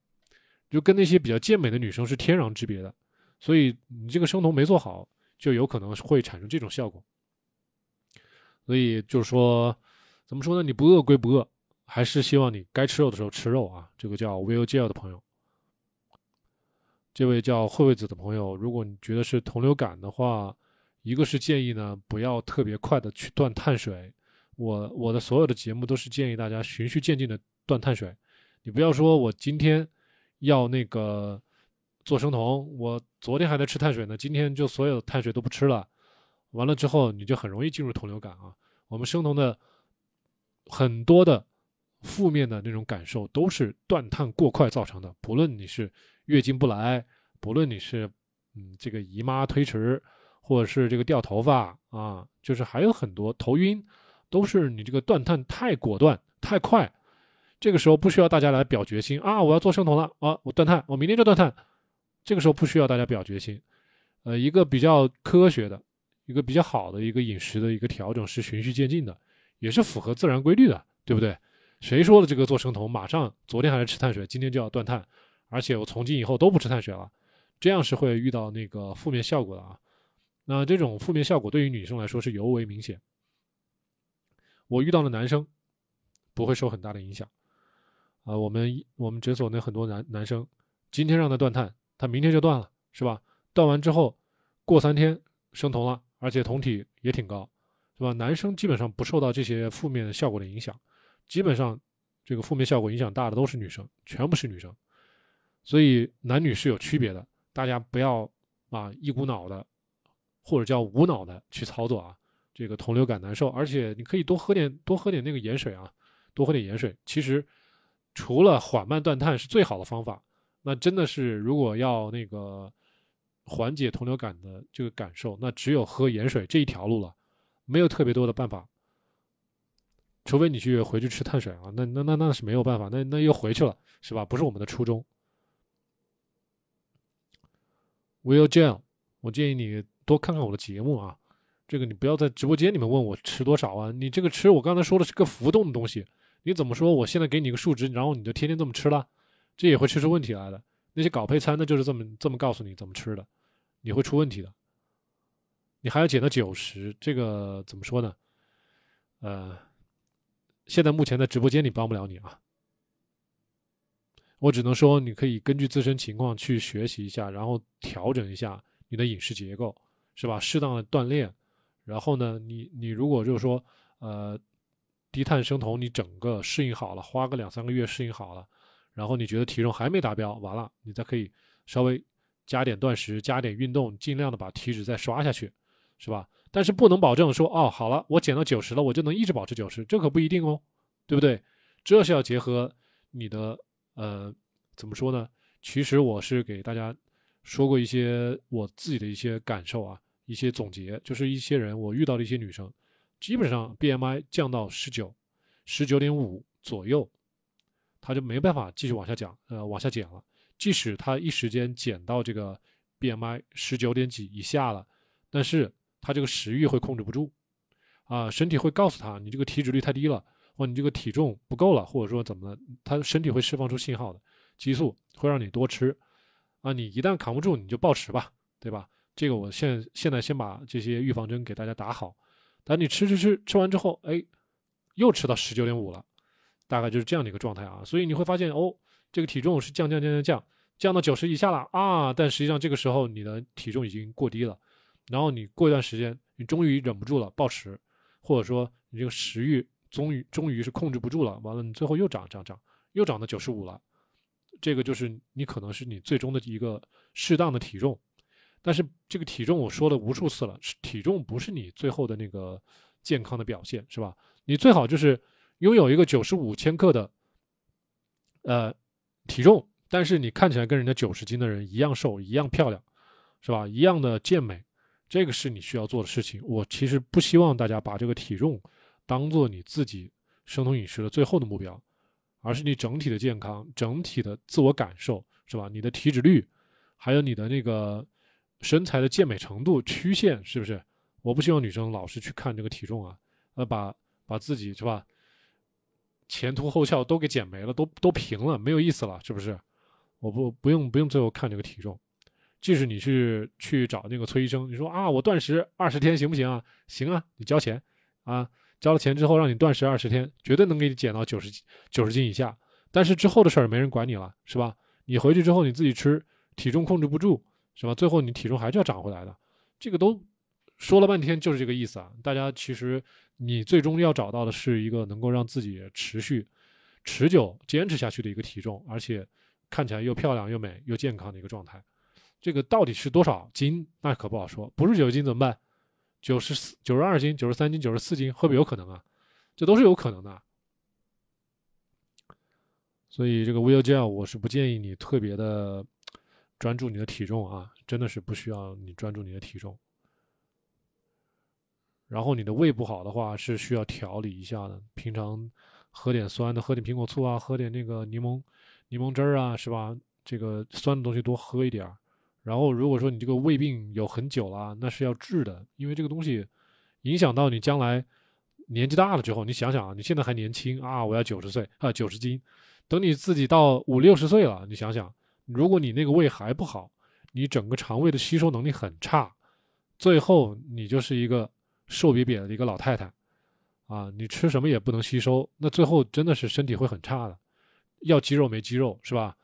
就跟那些比较健美的女生是天壤之别的。所以你这个生酮没做好。就有可能会产生这种效果，所以就是说，怎么说呢？你不饿归不饿，还是希望你该吃肉的时候吃肉啊。这个叫 Will g i l 的朋友，这位叫慧慧子的朋友，如果你觉得是同流感的话，一个是建议呢，不要特别快的去断碳水。我我的所有的节目都是建议大家循序渐进的断碳水，你不要说我今天要那个做生酮，我。昨天还在吃碳水呢，今天就所有碳水都不吃了，完了之后你就很容易进入酮流感啊。我们生酮的很多的负面的那种感受都是断碳过快造成的，不论你是月经不来，不论你是嗯这个姨妈推迟，或者是这个掉头发啊，就是还有很多头晕，都是你这个断碳太果断太快。这个时候不需要大家来表决心啊，我要做生酮了啊，我断碳，我明天就断碳。这个时候不需要大家表决心，呃，一个比较科学的、一个比较好的一个饮食的一个调整是循序渐进的，也是符合自然规律的，对不对？谁说的这个做生酮，马上昨天还是吃碳水，今天就要断碳，而且我从今以后都不吃碳水了，这样是会遇到那个负面效果的啊。那这种负面效果对于女生来说是尤为明显，我遇到的男生不会受很大的影响啊。我们我们诊所那很多男男生，今天让他断碳。他明天就断了，是吧？断完之后，过三天生酮了，而且酮体也挺高，是吧？男生基本上不受到这些负面效果的影响，基本上这个负面效果影响大的都是女生，全部是女生，所以男女是有区别的，大家不要啊一股脑的或者叫无脑的去操作啊，这个酮流感难受，而且你可以多喝点多喝点那个盐水啊，多喝点盐水，其实除了缓慢断碳是最好的方法。那真的是，如果要那个缓解同流感的这个感受，那只有喝盐水这一条路了，没有特别多的办法。除非你去回去吃碳水啊，那那那那是没有办法，那那又回去了，是吧？不是我们的初衷。Will Jam，我建议你多看看我的节目啊。这个你不要在直播间里面问我吃多少啊，你这个吃我刚才说的是个浮动的东西，你怎么说？我现在给你个数值，然后你就天天这么吃了？这也会吃出问题来的。那些搞配餐的，就是这么这么告诉你怎么吃的，你会出问题的。你还要减到九十，这个怎么说呢？呃，现在目前在直播间里帮不了你啊。我只能说，你可以根据自身情况去学习一下，然后调整一下你的饮食结构，是吧？适当的锻炼，然后呢，你你如果就是说呃低碳生酮，你整个适应好了，花个两三个月适应好了。然后你觉得体重还没达标，完了，你再可以稍微加点断食，加点运动，尽量的把体脂再刷下去，是吧？但是不能保证说，哦，好了，我减到九十了，我就能一直保持九十，这可不一定哦，对不对？这是要结合你的，呃，怎么说呢？其实我是给大家说过一些我自己的一些感受啊，一些总结，就是一些人我遇到的一些女生，基本上 BMI 降到十九、十九点五左右。他就没办法继续往下讲，呃，往下减了。即使他一时间减到这个 BMI 十九点几以下了，但是他这个食欲会控制不住，啊，身体会告诉他你这个体脂率太低了，或你这个体重不够了，或者说怎么了，他身体会释放出信号的激素，会让你多吃。啊，你一旦扛不住，你就暴食吧，对吧？这个我现现在先把这些预防针给大家打好，等你吃吃吃吃完之后，哎，又吃到十九点五了。大概就是这样的一个状态啊，所以你会发现哦，这个体重是降降降降降，降到九十以下了啊。但实际上这个时候你的体重已经过低了，然后你过一段时间，你终于忍不住了暴食，或者说你这个食欲终于终于是控制不住了，完了你最后又涨涨涨，又涨到九十五了。这个就是你可能是你最终的一个适当的体重，但是这个体重我说了无数次了，是体重不是你最后的那个健康的表现，是吧？你最好就是。拥有一个九十五千克的，呃，体重，但是你看起来跟人家九十斤的人一样瘦，一样漂亮，是吧？一样的健美，这个是你需要做的事情。我其实不希望大家把这个体重当做你自己生酮饮食的最后的目标，而是你整体的健康、整体的自我感受，是吧？你的体脂率，还有你的那个身材的健美程度曲线，是不是？我不希望女生老是去看这个体重啊，呃，把把自己是吧？前凸后翘都给减没了，都都平了，没有意思了，是不是？我不不用不用最后看这个体重，即使你去去找那个崔医生，你说啊，我断食二十天行不行啊？行啊，你交钱啊，交了钱之后让你断食二十天，绝对能给你减到九十九十斤以下。但是之后的事儿没人管你了，是吧？你回去之后你自己吃，体重控制不住，是吧？最后你体重还是要涨回来的，这个都。说了半天就是这个意思啊！大家其实，你最终要找到的是一个能够让自己持续、持久坚持下去的一个体重，而且看起来又漂亮、又美、又健康的一个状态。这个到底是多少斤，那可不好说。不是九斤怎么办？九十四、九十二斤、九十三斤、九十四斤，不会有可能啊？这都是有可能的。所以，这个 Wee Gel 我是不建议你特别的专注你的体重啊，真的是不需要你专注你的体重。然后你的胃不好的话是需要调理一下的，平常喝点酸的，喝点苹果醋啊，喝点那个柠檬柠檬汁儿啊，是吧？这个酸的东西多喝一点儿。然后如果说你这个胃病有很久了，那是要治的，因为这个东西影响到你将来年纪大了之后，你想想啊，你现在还年轻啊，我要九十岁啊九十斤，等你自己到五六十岁了，你想想，如果你那个胃还不好，你整个肠胃的吸收能力很差，最后你就是一个。瘦瘪瘪的一个老太太，啊，你吃什么也不能吸收，那最后真的是身体会很差的，要肌肉没肌肉是吧？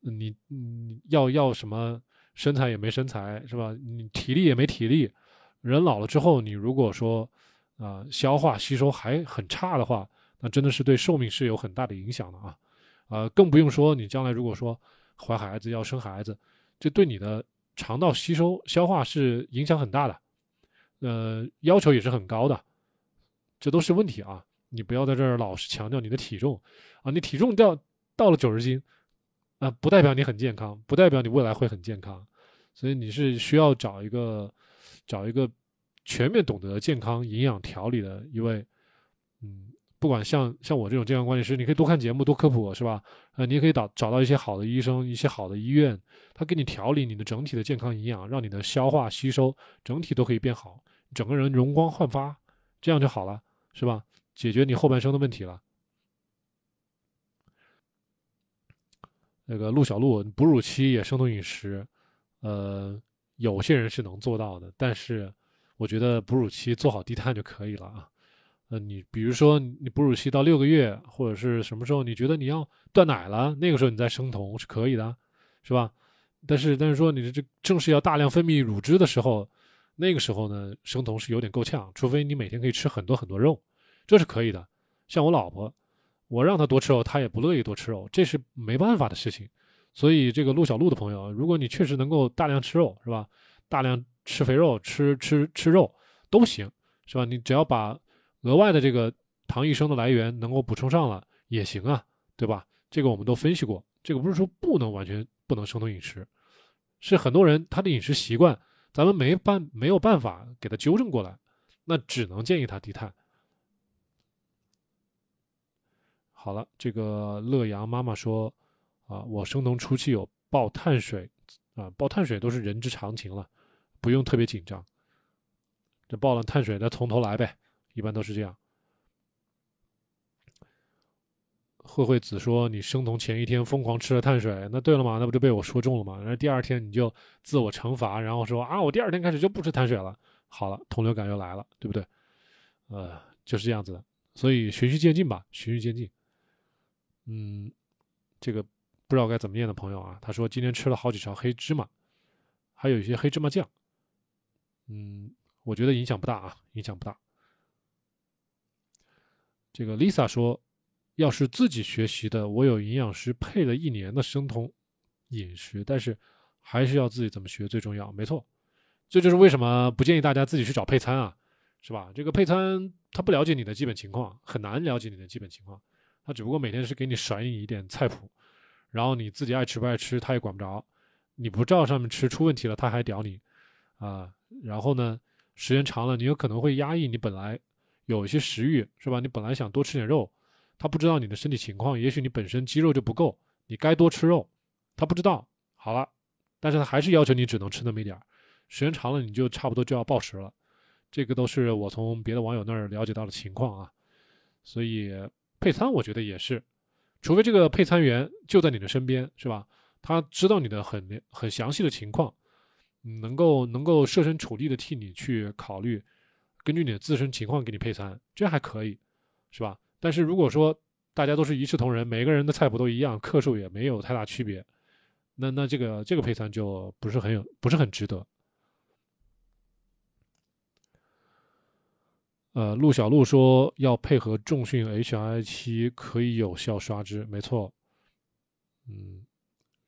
你你要要什么身材也没身材是吧？你体力也没体力，人老了之后，你如果说啊，消化吸收还很差的话，那真的是对寿命是有很大的影响的啊！啊，更不用说你将来如果说怀孩子要生孩子，这对你的肠道吸收消化是影响很大的。呃，要求也是很高的，这都是问题啊！你不要在这儿老是强调你的体重啊，你体重掉到了九十斤，啊，不代表你很健康，不代表你未来会很健康，所以你是需要找一个，找一个全面懂得健康营养调理的一位，嗯。不管像像我这种健康管理师，你可以多看节目，多科普，是吧？呃，你也可以找找到一些好的医生，一些好的医院，他给你调理你的整体的健康营养，让你的消化吸收整体都可以变好，整个人容光焕发，这样就好了，是吧？解决你后半生的问题了。那个陆小璐，哺乳期也生酮饮食，呃，有些人是能做到的，但是我觉得哺乳期做好低碳就可以了啊。那你比如说你哺乳期到六个月或者是什么时候，你觉得你要断奶了，那个时候你再生酮是可以的，是吧？但是但是说你这正是要大量分泌乳汁的时候，那个时候呢生酮是有点够呛，除非你每天可以吃很多很多肉，这是可以的。像我老婆，我让她多吃肉，她也不乐意多吃肉，这是没办法的事情。所以这个陆小璐的朋友，如果你确实能够大量吃肉，是吧？大量吃肥肉、吃吃吃肉都行，是吧？你只要把。额外的这个糖益生的来源能够补充上了也行啊，对吧？这个我们都分析过，这个不是说不能完全不能生酮饮食，是很多人他的饮食习惯，咱们没办没有办法给他纠正过来，那只能建议他低碳。好了，这个乐阳妈妈说，啊，我生酮初期有爆碳水，啊，爆碳水都是人之常情了，不用特别紧张。这爆了碳水，那从头来呗。一般都是这样。慧慧子说：“你生酮前一天疯狂吃了碳水，那对了吗？那不就被我说中了吗？然后第二天你就自我惩罚，然后说啊，我第二天开始就不吃碳水了。好了，酮流感又来了，对不对？呃，就是这样子。的。所以循序渐进吧，循序渐进。嗯，这个不知道该怎么念的朋友啊，他说今天吃了好几勺黑芝麻，还有一些黑芝麻酱。嗯，我觉得影响不大啊，影响不大。”这个 Lisa 说，要是自己学习的，我有营养师配了一年的生酮饮食，但是还是要自己怎么学最重要。没错，这就是为什么不建议大家自己去找配餐啊，是吧？这个配餐他不了解你的基本情况，很难了解你的基本情况。他只不过每天是给你甩你一点菜谱，然后你自己爱吃不爱吃他也管不着。你不照上面吃出问题了他还屌你啊？然后呢，时间长了你有可能会压抑你本来。有一些食欲是吧？你本来想多吃点肉，他不知道你的身体情况，也许你本身肌肉就不够，你该多吃肉，他不知道。好了，但是他还是要求你只能吃那么一点儿，时间长了你就差不多就要暴食了。这个都是我从别的网友那儿了解到的情况啊。所以配餐我觉得也是，除非这个配餐员就在你的身边是吧？他知道你的很很详细的情况，能够能够设身处地的替你去考虑。根据你的自身情况给你配餐，这还可以，是吧？但是如果说大家都是一视同仁，每个人的菜谱都一样，克数也没有太大区别，那那这个这个配餐就不是很有，不是很值得。呃，陆小鹿说要配合重训 H I 七可以有效刷脂，没错。嗯，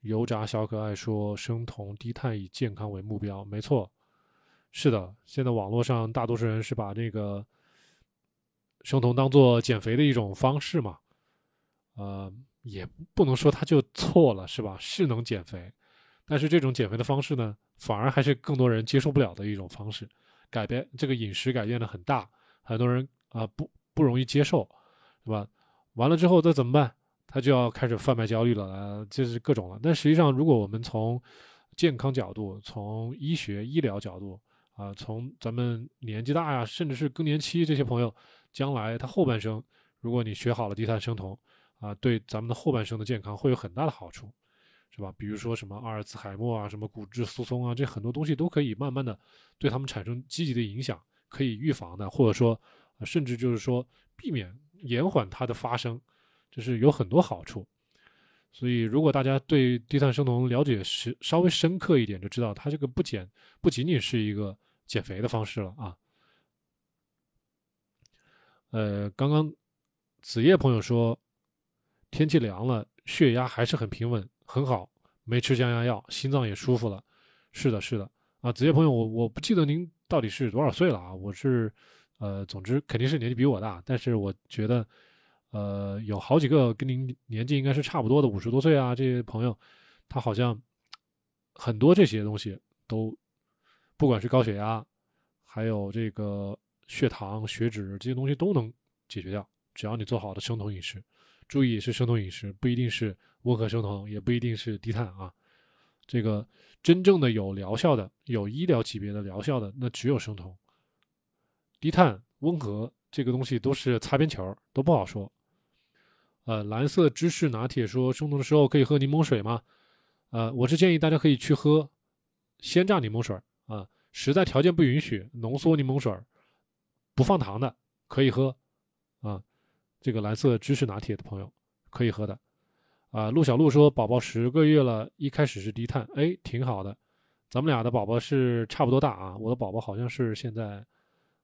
油炸小可爱说生酮低碳以健康为目标，没错。是的，现在网络上大多数人是把这个生酮当做减肥的一种方式嘛，呃，也不能说它就错了，是吧？是能减肥，但是这种减肥的方式呢，反而还是更多人接受不了的一种方式，改变这个饮食改变的很大，很多人啊不不容易接受，是吧？完了之后那怎么办？他就要开始贩卖焦虑了，就是各种了。但实际上，如果我们从健康角度、从医学医疗角度，啊，从咱们年纪大呀，甚至是更年期这些朋友，将来他后半生，如果你学好了低碳生酮，啊，对咱们的后半生的健康会有很大的好处，是吧？比如说什么阿尔茨海默啊，什么骨质疏松啊，这很多东西都可以慢慢的对他们产生积极的影响，可以预防的，或者说，甚至就是说避免延缓它的发生，就是有很多好处。所以，如果大家对低碳生酮了解是稍微深刻一点，就知道它这个不减不仅仅是一个。减肥的方式了啊，呃，刚刚子夜朋友说，天气凉了，血压还是很平稳，很好，没吃降压药，心脏也舒服了。是的，是的，啊，子夜朋友，我我不记得您到底是多少岁了啊，我是，呃，总之肯定是年纪比我大，但是我觉得，呃，有好几个跟您年纪应该是差不多的五十多岁啊这些朋友，他好像很多这些东西都。不管是高血压，还有这个血糖、血脂这些东西都能解决掉，只要你做好的生酮饮食。注意是生酮饮食，不一定是温和生酮，也不一定是低碳啊。这个真正的有疗效的、有医疗级别的疗效的，那只有生酮。低碳、温和这个东西都是擦边球，都不好说。呃，蓝色芝士拿铁说生酮的时候可以喝柠檬水吗？呃，我是建议大家可以去喝鲜榨柠檬水。啊，实在条件不允许，浓缩柠檬水儿不放糖的可以喝。啊，这个蓝色芝士拿铁的朋友可以喝的。啊，陆小璐说宝宝十个月了，一开始是低碳，哎，挺好的。咱们俩的宝宝是差不多大啊，我的宝宝好像是现在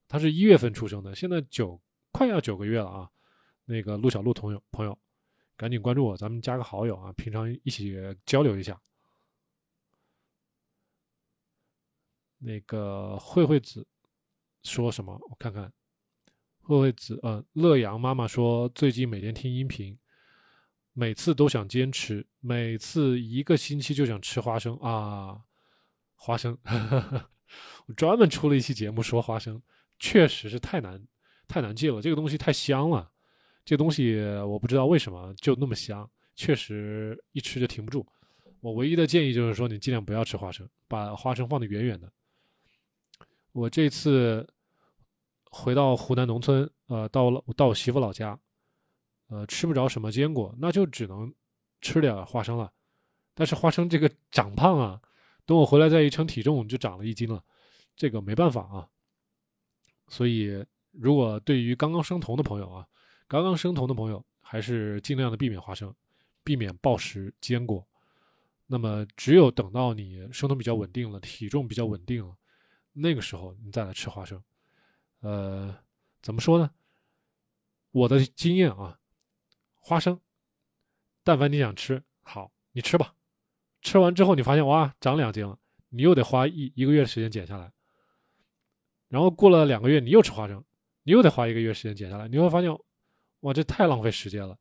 他是一月份出生的，现在九快要九个月了啊。那个陆小璐朋友朋友，赶紧关注我，咱们加个好友啊，平常一起交流一下。那个慧慧子说什么？我看看，慧慧子，呃，乐阳妈妈说，最近每天听音频，每次都想坚持，每次一个星期就想吃花生啊，花生，我专门出了一期节目说花生，确实是太难太难戒了，这个东西太香了，这个东西我不知道为什么就那么香，确实一吃就停不住。我唯一的建议就是说，你尽量不要吃花生，把花生放得远远的。我这次回到湖南农村，呃，到了到我媳妇老家，呃，吃不着什么坚果，那就只能吃点花生了。但是花生这个长胖啊，等我回来再一称体重，就长了一斤了，这个没办法啊。所以，如果对于刚刚生酮的朋友啊，刚刚生酮的朋友还是尽量的避免花生，避免暴食坚果。那么，只有等到你生酮比较稳定了，体重比较稳定了。那个时候你再来吃花生，呃，怎么说呢？我的经验啊，花生，但凡你想吃，好，你吃吧。吃完之后你发现哇，长两斤了，你又得花一一个月的时间减下来。然后过了两个月你又吃花生，你又得花一个月时间减下来，你会发现，哇，这太浪费时间了。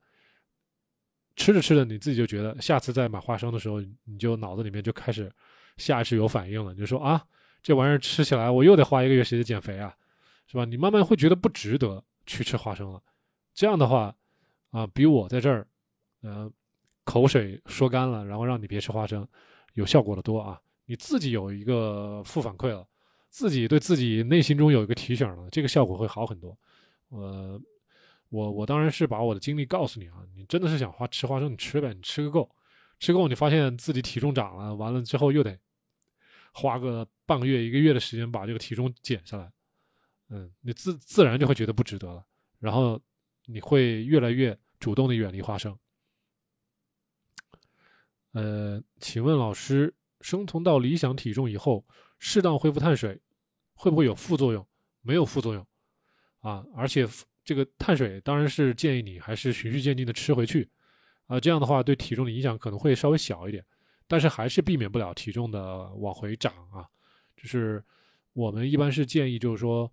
吃着吃着你自己就觉得，下次再买花生的时候，你就脑子里面就开始下意识有反应了，你就说啊。这玩意儿吃起来，我又得花一个月时间减肥啊，是吧？你慢慢会觉得不值得去吃花生了。这样的话啊，比我在这儿，嗯，口水说干了，然后让你别吃花生，有效果的多啊。你自己有一个负反馈了，自己对自己内心中有一个提醒了，这个效果会好很多。呃，我我当然是把我的经历告诉你啊，你真的是想花吃花生，你吃呗，你吃个够，吃够你发现自己体重涨了，完了之后又得。花个半个月、一个月的时间把这个体重减下来，嗯，你自自然就会觉得不值得了，然后你会越来越主动的远离花生。呃，请问老师，生酮到理想体重以后，适当恢复碳水会不会有副作用？没有副作用，啊，而且这个碳水当然是建议你还是循序渐进的吃回去，啊，这样的话对体重的影响可能会稍微小一点。但是还是避免不了体重的往回涨啊，就是我们一般是建议，就是说，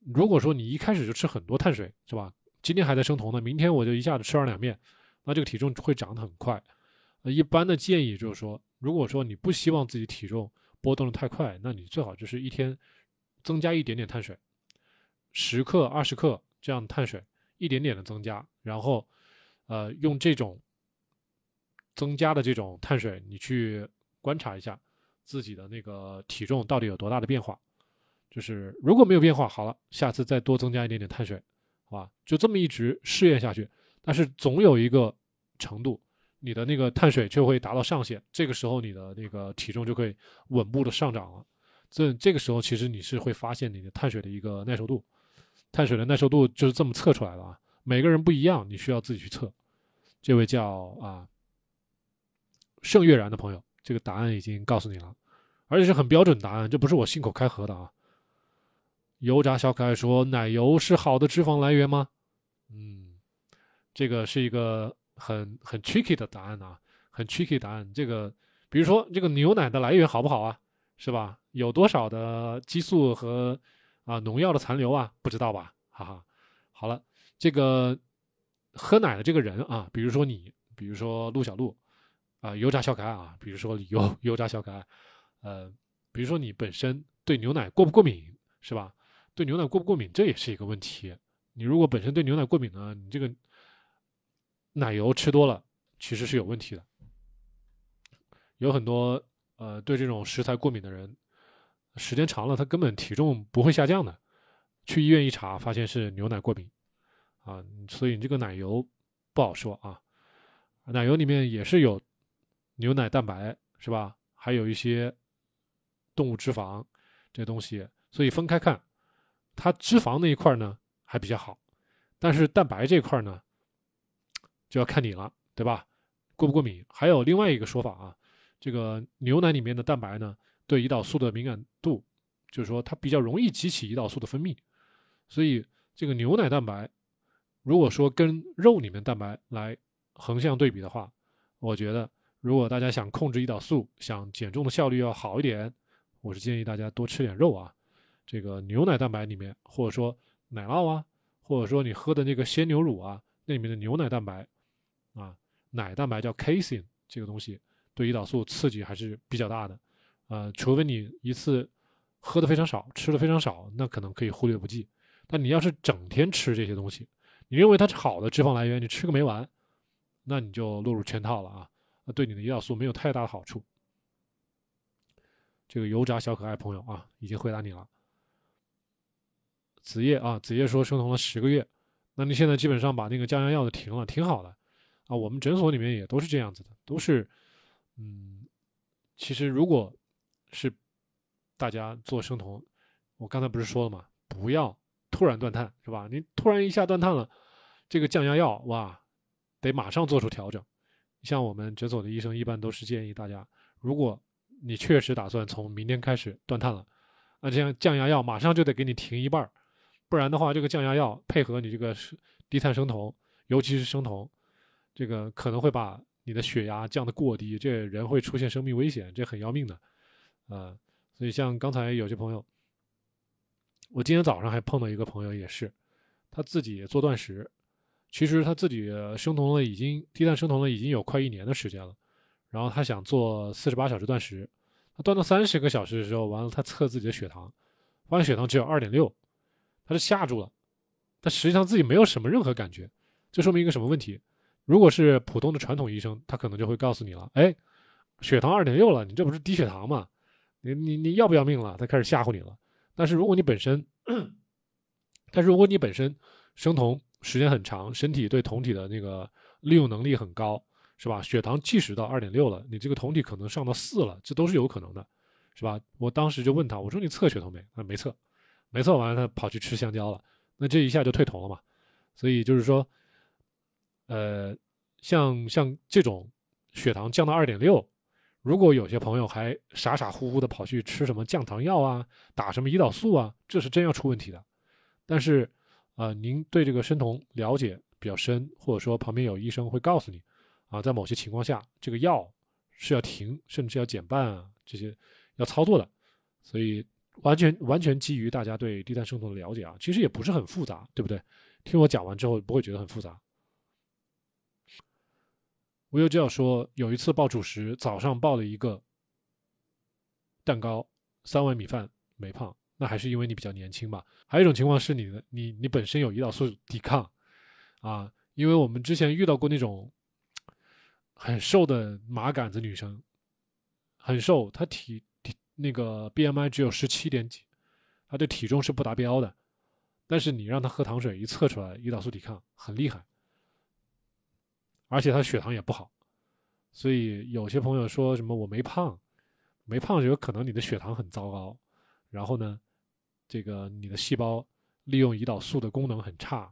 如果说你一开始就吃很多碳水，是吧？今天还在生酮呢，明天我就一下子吃上两面，那这个体重会长得很快。呃，一般的建议就是说，如果说你不希望自己体重波动的太快，那你最好就是一天增加一点点碳水，十克、二十克这样碳水，一点点的增加，然后，呃，用这种。增加的这种碳水，你去观察一下自己的那个体重到底有多大的变化。就是如果没有变化，好了，下次再多增加一点点碳水，好吧，就这么一直试验下去。但是总有一个程度，你的那个碳水就会达到上限，这个时候你的那个体重就会稳步的上涨了。这这个时候其实你是会发现你的碳水的一个耐受度，碳水的耐受度就是这么测出来的啊。每个人不一样，你需要自己去测。这位叫啊。盛悦然的朋友，这个答案已经告诉你了，而且是很标准答案，这不是我信口开河的啊。油炸小可爱说：“奶油是好的脂肪来源吗？”嗯，这个是一个很很 tricky 的答案啊，很 tricky 答案。这个比如说这个牛奶的来源好不好啊？是吧？有多少的激素和啊农药的残留啊？不知道吧？哈哈。好了，这个喝奶的这个人啊，比如说你，比如说陆小鹿。啊，油炸小可爱啊，比如说油 油炸小可爱，呃，比如说你本身对牛奶过不过敏，是吧？对牛奶过不过敏，这也是一个问题。你如果本身对牛奶过敏呢，你这个奶油吃多了，其实是有问题的。有很多呃对这种食材过敏的人，时间长了他根本体重不会下降的，去医院一查发现是牛奶过敏啊，所以你这个奶油不好说啊，奶油里面也是有。牛奶蛋白是吧？还有一些动物脂肪这东西，所以分开看，它脂肪那一块呢还比较好，但是蛋白这块呢就要看你了，对吧？过不过敏？还有另外一个说法啊，这个牛奶里面的蛋白呢，对胰岛素的敏感度，就是说它比较容易激起胰岛素的分泌，所以这个牛奶蛋白，如果说跟肉里面蛋白来横向对比的话，我觉得。如果大家想控制胰岛素，想减重的效率要好一点，我是建议大家多吃点肉啊，这个牛奶蛋白里面，或者说奶酪啊，或者说你喝的那个鲜牛乳啊，那里面的牛奶蛋白啊，奶蛋白叫 casein 这个东西，对胰岛素刺激还是比较大的。呃，除非你一次喝的非常少，吃的非常少，那可能可以忽略不计。但你要是整天吃这些东西，你认为它是好的脂肪来源，你吃个没完，那你就落入圈套了啊。那对你的胰岛素没有太大的好处。这个油炸小可爱朋友啊，已经回答你了。子夜啊，子夜说生酮了十个月，那你现在基本上把那个降压药都停了，挺好的。啊，我们诊所里面也都是这样子的，都是，嗯，其实如果是大家做生酮，我刚才不是说了吗？不要突然断碳，是吧？你突然一下断碳了，这个降压药哇，得马上做出调整。像我们诊所的医生，一般都是建议大家，如果你确实打算从明天开始断碳了，那这样降压药马上就得给你停一半儿，不然的话，这个降压药配合你这个低碳生酮，尤其是生酮，这个可能会把你的血压降得过低，这人会出现生命危险，这很要命的。啊，所以像刚才有些朋友，我今天早上还碰到一个朋友，也是他自己做断食。其实他自己生酮了，已经低碳生酮了已经有快一年的时间了。然后他想做四十八小时断食，他断到三十个小时的时候，完了他测自己的血糖，发现血糖只有二点六，他就吓住了。他实际上自己没有什么任何感觉，这说明一个什么问题？如果是普通的传统医生，他可能就会告诉你了：，哎，血糖二点六了，你这不是低血糖吗？你你你要不要命了？他开始吓唬你了。但是如果你本身，但是如果你本身生酮，时间很长，身体对酮体的那个利用能力很高，是吧？血糖即使到二点六了，你这个酮体可能上到四了，这都是有可能的，是吧？我当时就问他，我说你测血糖没？他没测，没测完他跑去吃香蕉了，那这一下就退酮了嘛。所以就是说，呃，像像这种血糖降到二点六，如果有些朋友还傻傻乎乎的跑去吃什么降糖药啊，打什么胰岛素啊，这是真要出问题的。但是。啊，您对这个生酮了解比较深，或者说旁边有医生会告诉你，啊，在某些情况下，这个药是要停，甚至要减半啊，这些要操作的，所以完全完全基于大家对低碳生酮的了解啊，其实也不是很复杂，对不对？听我讲完之后不会觉得很复杂。我又样说，有一次报主食，早上报了一个蛋糕，三碗米饭没胖。那还是因为你比较年轻吧。还有一种情况是你的你你本身有胰岛素抵抗啊，因为我们之前遇到过那种很瘦的马杆子女生，很瘦，她体体那个 BMI 只有十七点几，她的体重是不达标的，但是你让她喝糖水一测出来胰岛素抵抗很厉害，而且她血糖也不好，所以有些朋友说什么我没胖，没胖就可能你的血糖很糟糕。然后呢，这个你的细胞利用胰岛素的功能很差，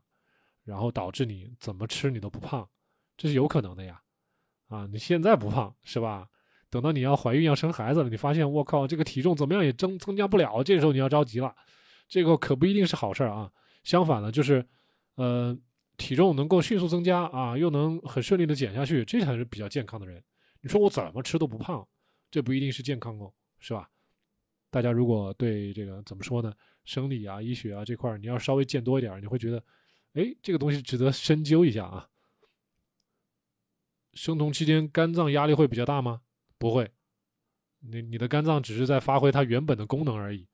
然后导致你怎么吃你都不胖，这是有可能的呀。啊，你现在不胖是吧？等到你要怀孕要生孩子了，你发现我靠，这个体重怎么样也增增加不了，这时候你要着急了，这个可不一定是好事儿啊。相反呢，就是，呃，体重能够迅速增加啊，又能很顺利的减下去，这才是比较健康的人。你说我怎么吃都不胖，这不一定是健康哦，是吧？大家如果对这个怎么说呢？生理啊、医学啊这块儿，你要稍微见多一点儿，你会觉得，哎，这个东西值得深究一下啊。生酮期间肝脏压力会比较大吗？不会，你你的肝脏只是在发挥它原本的功能而已。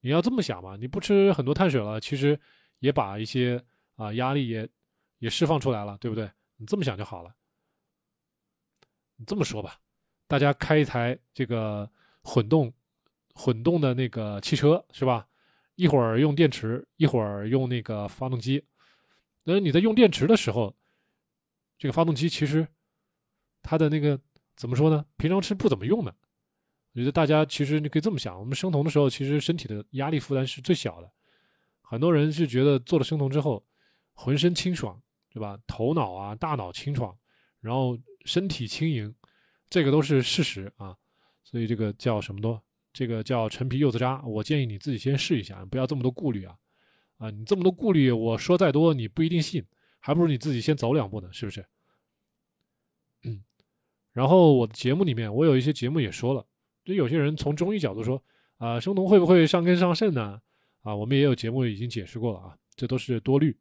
你要这么想嘛，你不吃很多碳水了，其实也把一些啊压力也也释放出来了，对不对？你这么想就好了。你这么说吧，大家开一台这个混动。混动的那个汽车是吧？一会儿用电池，一会儿用那个发动机。那你在用电池的时候，这个发动机其实它的那个怎么说呢？平常是不怎么用的。我觉得大家其实你可以这么想：我们生酮的时候，其实身体的压力负担是最小的。很多人是觉得做了生酮之后，浑身清爽，对吧？头脑啊、大脑清爽，然后身体轻盈，这个都是事实啊。所以这个叫什么多？这个叫陈皮柚子渣，我建议你自己先试一下，不要这么多顾虑啊！啊，你这么多顾虑，我说再多你不一定信，还不如你自己先走两步呢，是不是？嗯，然后我的节目里面，我有一些节目也说了，就有些人从中医角度说，啊，生酮会不会伤肝伤肾呢？啊，我们也有节目已经解释过了啊，这都是多虑。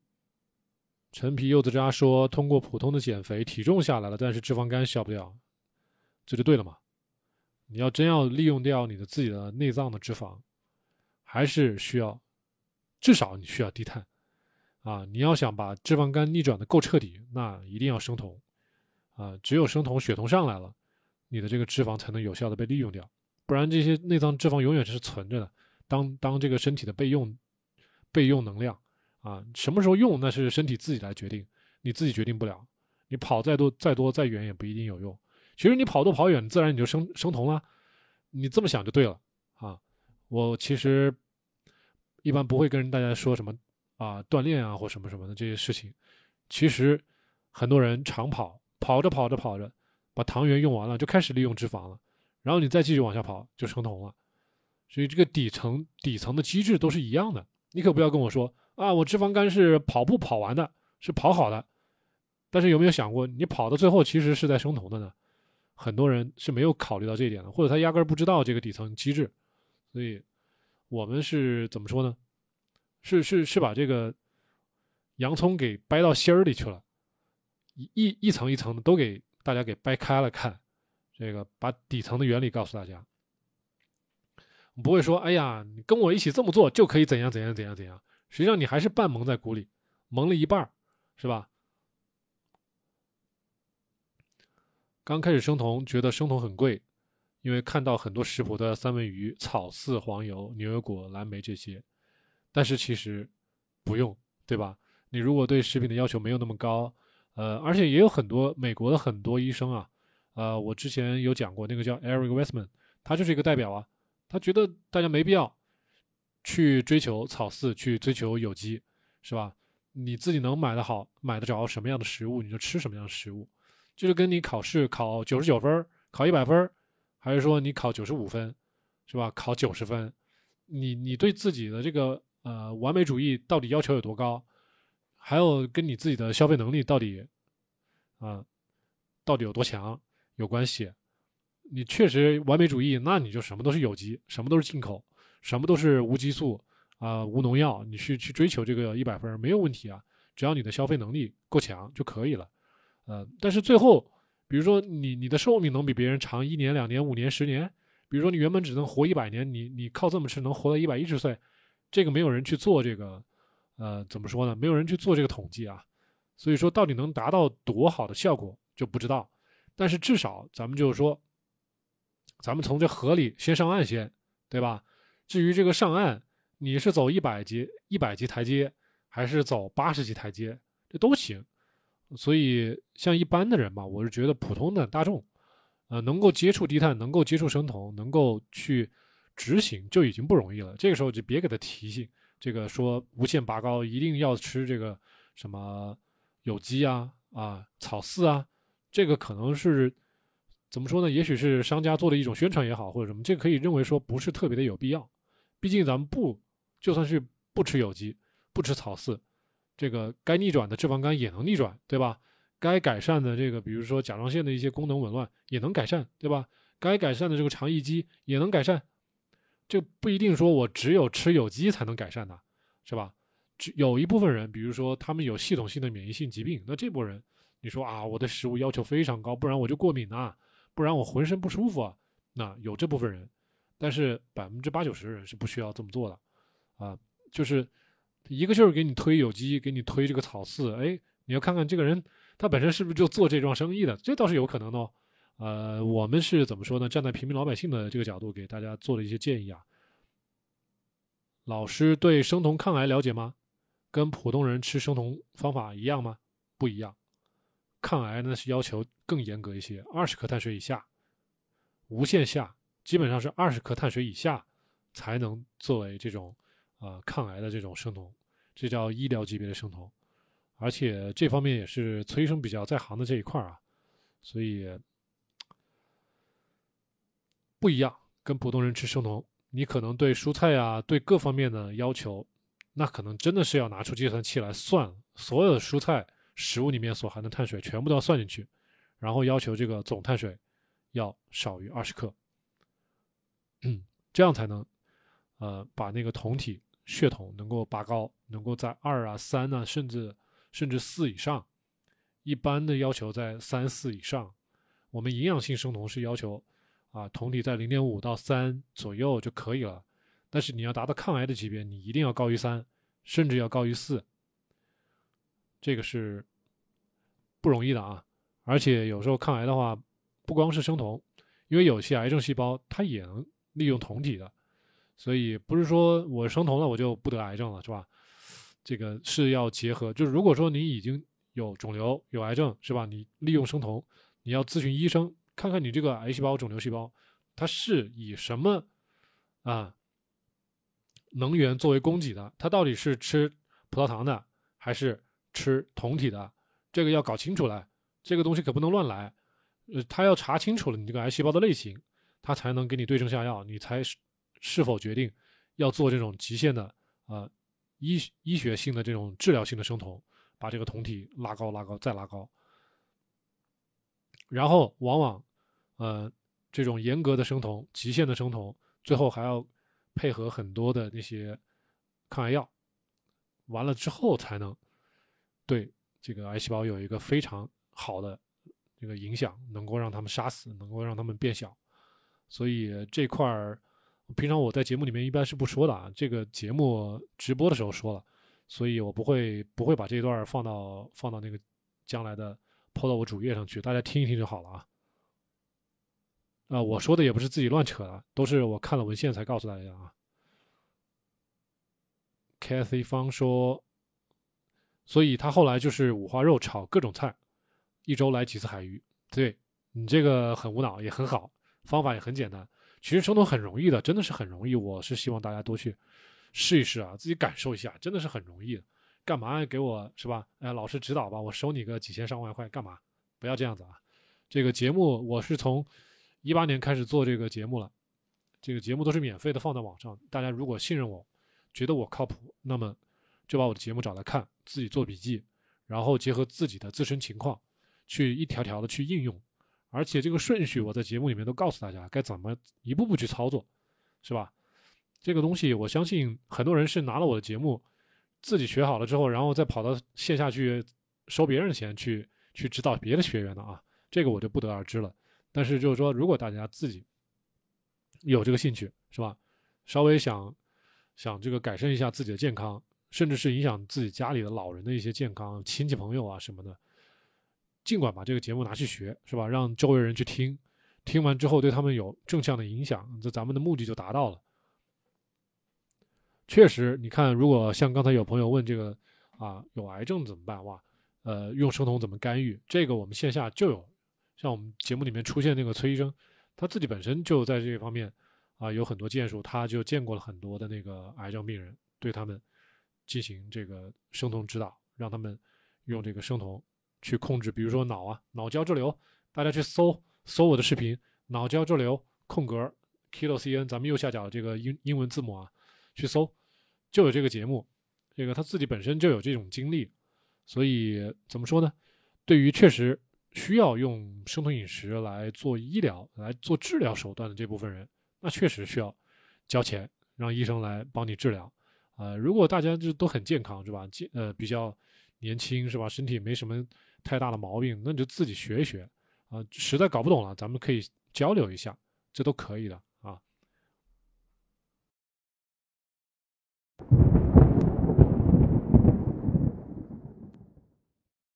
陈皮柚子渣说，通过普通的减肥，体重下来了，但是脂肪肝消不掉，这就对了嘛。你要真要利用掉你的自己的内脏的脂肪，还是需要至少你需要低碳啊！你要想把脂肪肝逆转的够彻底，那一定要生酮啊！只有生酮，血酮上来了，你的这个脂肪才能有效的被利用掉，不然这些内脏脂肪永远是存着的，当当这个身体的备用备用能量啊，什么时候用那是身体自己来决定，你自己决定不了，你跑再多再多再远也不一定有用。其实你跑多跑远，自然你就升升酮了。你这么想就对了啊！我其实一般不会跟大家说什么啊锻炼啊或什么什么的这些事情。其实很多人长跑跑着跑着跑着，把糖原用完了，就开始利用脂肪了。然后你再继续往下跑，就升酮了。所以这个底层底层的机制都是一样的。你可不要跟我说啊，我脂肪肝是跑步跑完的，是跑好的。但是有没有想过，你跑到最后其实是在生酮的呢？很多人是没有考虑到这一点的，或者他压根儿不知道这个底层机制，所以我们是怎么说呢？是是是，把这个洋葱给掰到芯儿里去了，一一层一层的都给大家给掰开了看，这个把底层的原理告诉大家，不会说哎呀，你跟我一起这么做就可以怎样怎样怎样怎样，实际上你还是半蒙在鼓里，蒙了一半儿，是吧？刚开始生酮，觉得生酮很贵，因为看到很多食谱的三文鱼、草饲黄油、牛油果、蓝莓这些，但是其实不用，对吧？你如果对食品的要求没有那么高，呃，而且也有很多美国的很多医生啊，呃，我之前有讲过，那个叫 Eric Westman，他就是一个代表啊，他觉得大家没必要去追求草饲，去追求有机，是吧？你自己能买得好、买得着什么样的食物，你就吃什么样的食物。就是跟你考试考九十九分，考一百分，还是说你考九十五分，是吧？考九十分，你你对自己的这个呃完美主义到底要求有多高？还有跟你自己的消费能力到底啊到底有多强有关系？你确实完美主义，那你就什么都是有机，什么都是进口，什么都是无激素啊无农药，你去去追求这个一百分没有问题啊，只要你的消费能力够强就可以了。呃，但是最后，比如说你你的寿命能比别人长一年两年五年十年，比如说你原本只能活一百年，你你靠这么吃能活到一百一十岁，这个没有人去做这个，呃，怎么说呢？没有人去做这个统计啊，所以说到底能达到多好的效果就不知道。但是至少咱们就是说，咱们从这河里先上岸先，对吧？至于这个上岸，你是走一百级一百级台阶，还是走八十级台阶，这都行。所以，像一般的人吧，我是觉得普通的大众，呃，能够接触低碳，能够接触生酮，能够去执行，就已经不容易了。这个时候就别给他提醒，这个说无限拔高，一定要吃这个什么有机啊啊草饲啊，这个可能是怎么说呢？也许是商家做的一种宣传也好，或者什么，这可以认为说不是特别的有必要。毕竟咱们不就算是不吃有机，不吃草饲。这个该逆转的脂肪肝也能逆转，对吧？该改善的这个，比如说甲状腺的一些功能紊乱也能改善，对吧？该改善的这个肠易激也能改善，这不一定说我只有吃有机才能改善的，是吧？只有一部分人，比如说他们有系统性的免疫性疾病，那这波人，你说啊，我的食物要求非常高，不然我就过敏啊，不然我浑身不舒服啊，那有这部分人，但是百分之八九十的人是不需要这么做的，啊，就是。一个就是给你推有机，给你推这个草饲，哎，你要看看这个人他本身是不是就做这桩生意的，这倒是有可能的。呃，我们是怎么说呢？站在平民老百姓的这个角度，给大家做了一些建议啊。老师对生酮抗癌了解吗？跟普通人吃生酮方法一样吗？不一样。抗癌呢是要求更严格一些，二十克碳水以下，无限下，基本上是二十克碳水以下才能作为这种。啊，抗癌的这种生酮，这叫医疗级别的生酮，而且这方面也是崔医生比较在行的这一块儿啊，所以不一样。跟普通人吃生酮，你可能对蔬菜啊，对各方面的要求，那可能真的是要拿出计算器来算，所有的蔬菜食物里面所含的碳水全部都要算进去，然后要求这个总碳水要少于二十克，这样才能，呃，把那个酮体。血统能够拔高，能够在二啊、三啊，甚至甚至四以上。一般的要求在三四以上。我们营养性生酮是要求啊，酮体在零点五到三左右就可以了。但是你要达到抗癌的级别，你一定要高于三，甚至要高于四。这个是不容易的啊。而且有时候抗癌的话，不光是生酮，因为有些癌症细胞它也能利用酮体的。所以不是说我生酮了我就不得癌症了，是吧？这个是要结合，就是如果说你已经有肿瘤有癌症，是吧？你利用生酮，你要咨询医生，看看你这个癌细胞肿瘤细胞，它是以什么啊能源作为供给的？它到底是吃葡萄糖的还是吃酮体的？这个要搞清楚了，这个东西可不能乱来。呃，他要查清楚了你这个癌细胞的类型，他才能给你对症下药，你才是。是否决定要做这种极限的呃医医学性的这种治疗性的生酮，把这个酮体拉高拉高再拉高，然后往往呃这种严格的生酮、极限的生酮，最后还要配合很多的那些抗癌药，完了之后才能对这个癌细胞有一个非常好的这个影响，能够让他们杀死，能够让他们变小，所以这块儿。平常我在节目里面一般是不说的啊，这个节目直播的时候说了，所以我不会不会把这一段放到放到那个将来的抛到我主页上去，大家听一听就好了啊。啊，我说的也不是自己乱扯的，都是我看了文献才告诉大家啊。Kathy 方说，所以他后来就是五花肉炒各种菜，一周来几次海鱼，对你这个很无脑也很好，方法也很简单。其实收徒很容易的，真的是很容易。我是希望大家多去试一试啊，自己感受一下，真的是很容易。干嘛给我是吧？哎，老师指导吧，我收你个几千上万块干嘛？不要这样子啊！这个节目我是从一八年开始做这个节目了，这个节目都是免费的，放在网上。大家如果信任我，觉得我靠谱，那么就把我的节目找来看，自己做笔记，然后结合自己的自身情况去一条条的去应用。而且这个顺序，我在节目里面都告诉大家该怎么一步步去操作，是吧？这个东西我相信很多人是拿了我的节目，自己学好了之后，然后再跑到线下去收别人的钱，去去指导别的学员的啊，这个我就不得而知了。但是就是说，如果大家自己有这个兴趣，是吧？稍微想想这个改善一下自己的健康，甚至是影响自己家里的老人的一些健康，亲戚朋友啊什么的。尽管把这个节目拿去学，是吧？让周围人去听，听完之后对他们有正向的影响，这咱们的目的就达到了。确实，你看，如果像刚才有朋友问这个啊，有癌症怎么办？哇，呃，用生酮怎么干预？这个我们线下就有，像我们节目里面出现那个崔医生，他自己本身就在这方面啊有很多建树，他就见过了很多的那个癌症病人，对他们进行这个生酮指导，让他们用这个生酮去控制，比如说脑啊，脑胶质瘤，大家去搜搜我的视频，脑胶质瘤空格 kilo c n，咱们右下角这个英英文字母啊，去搜就有这个节目。这个他自己本身就有这种经历，所以怎么说呢？对于确实需要用生酮饮食来做医疗、来做治疗手段的这部分人，那确实需要交钱让医生来帮你治疗。呃，如果大家就都很健康，是吧？健呃比较年轻，是吧？身体没什么。太大的毛病，那你就自己学一学啊！实在搞不懂了，咱们可以交流一下，这都可以的。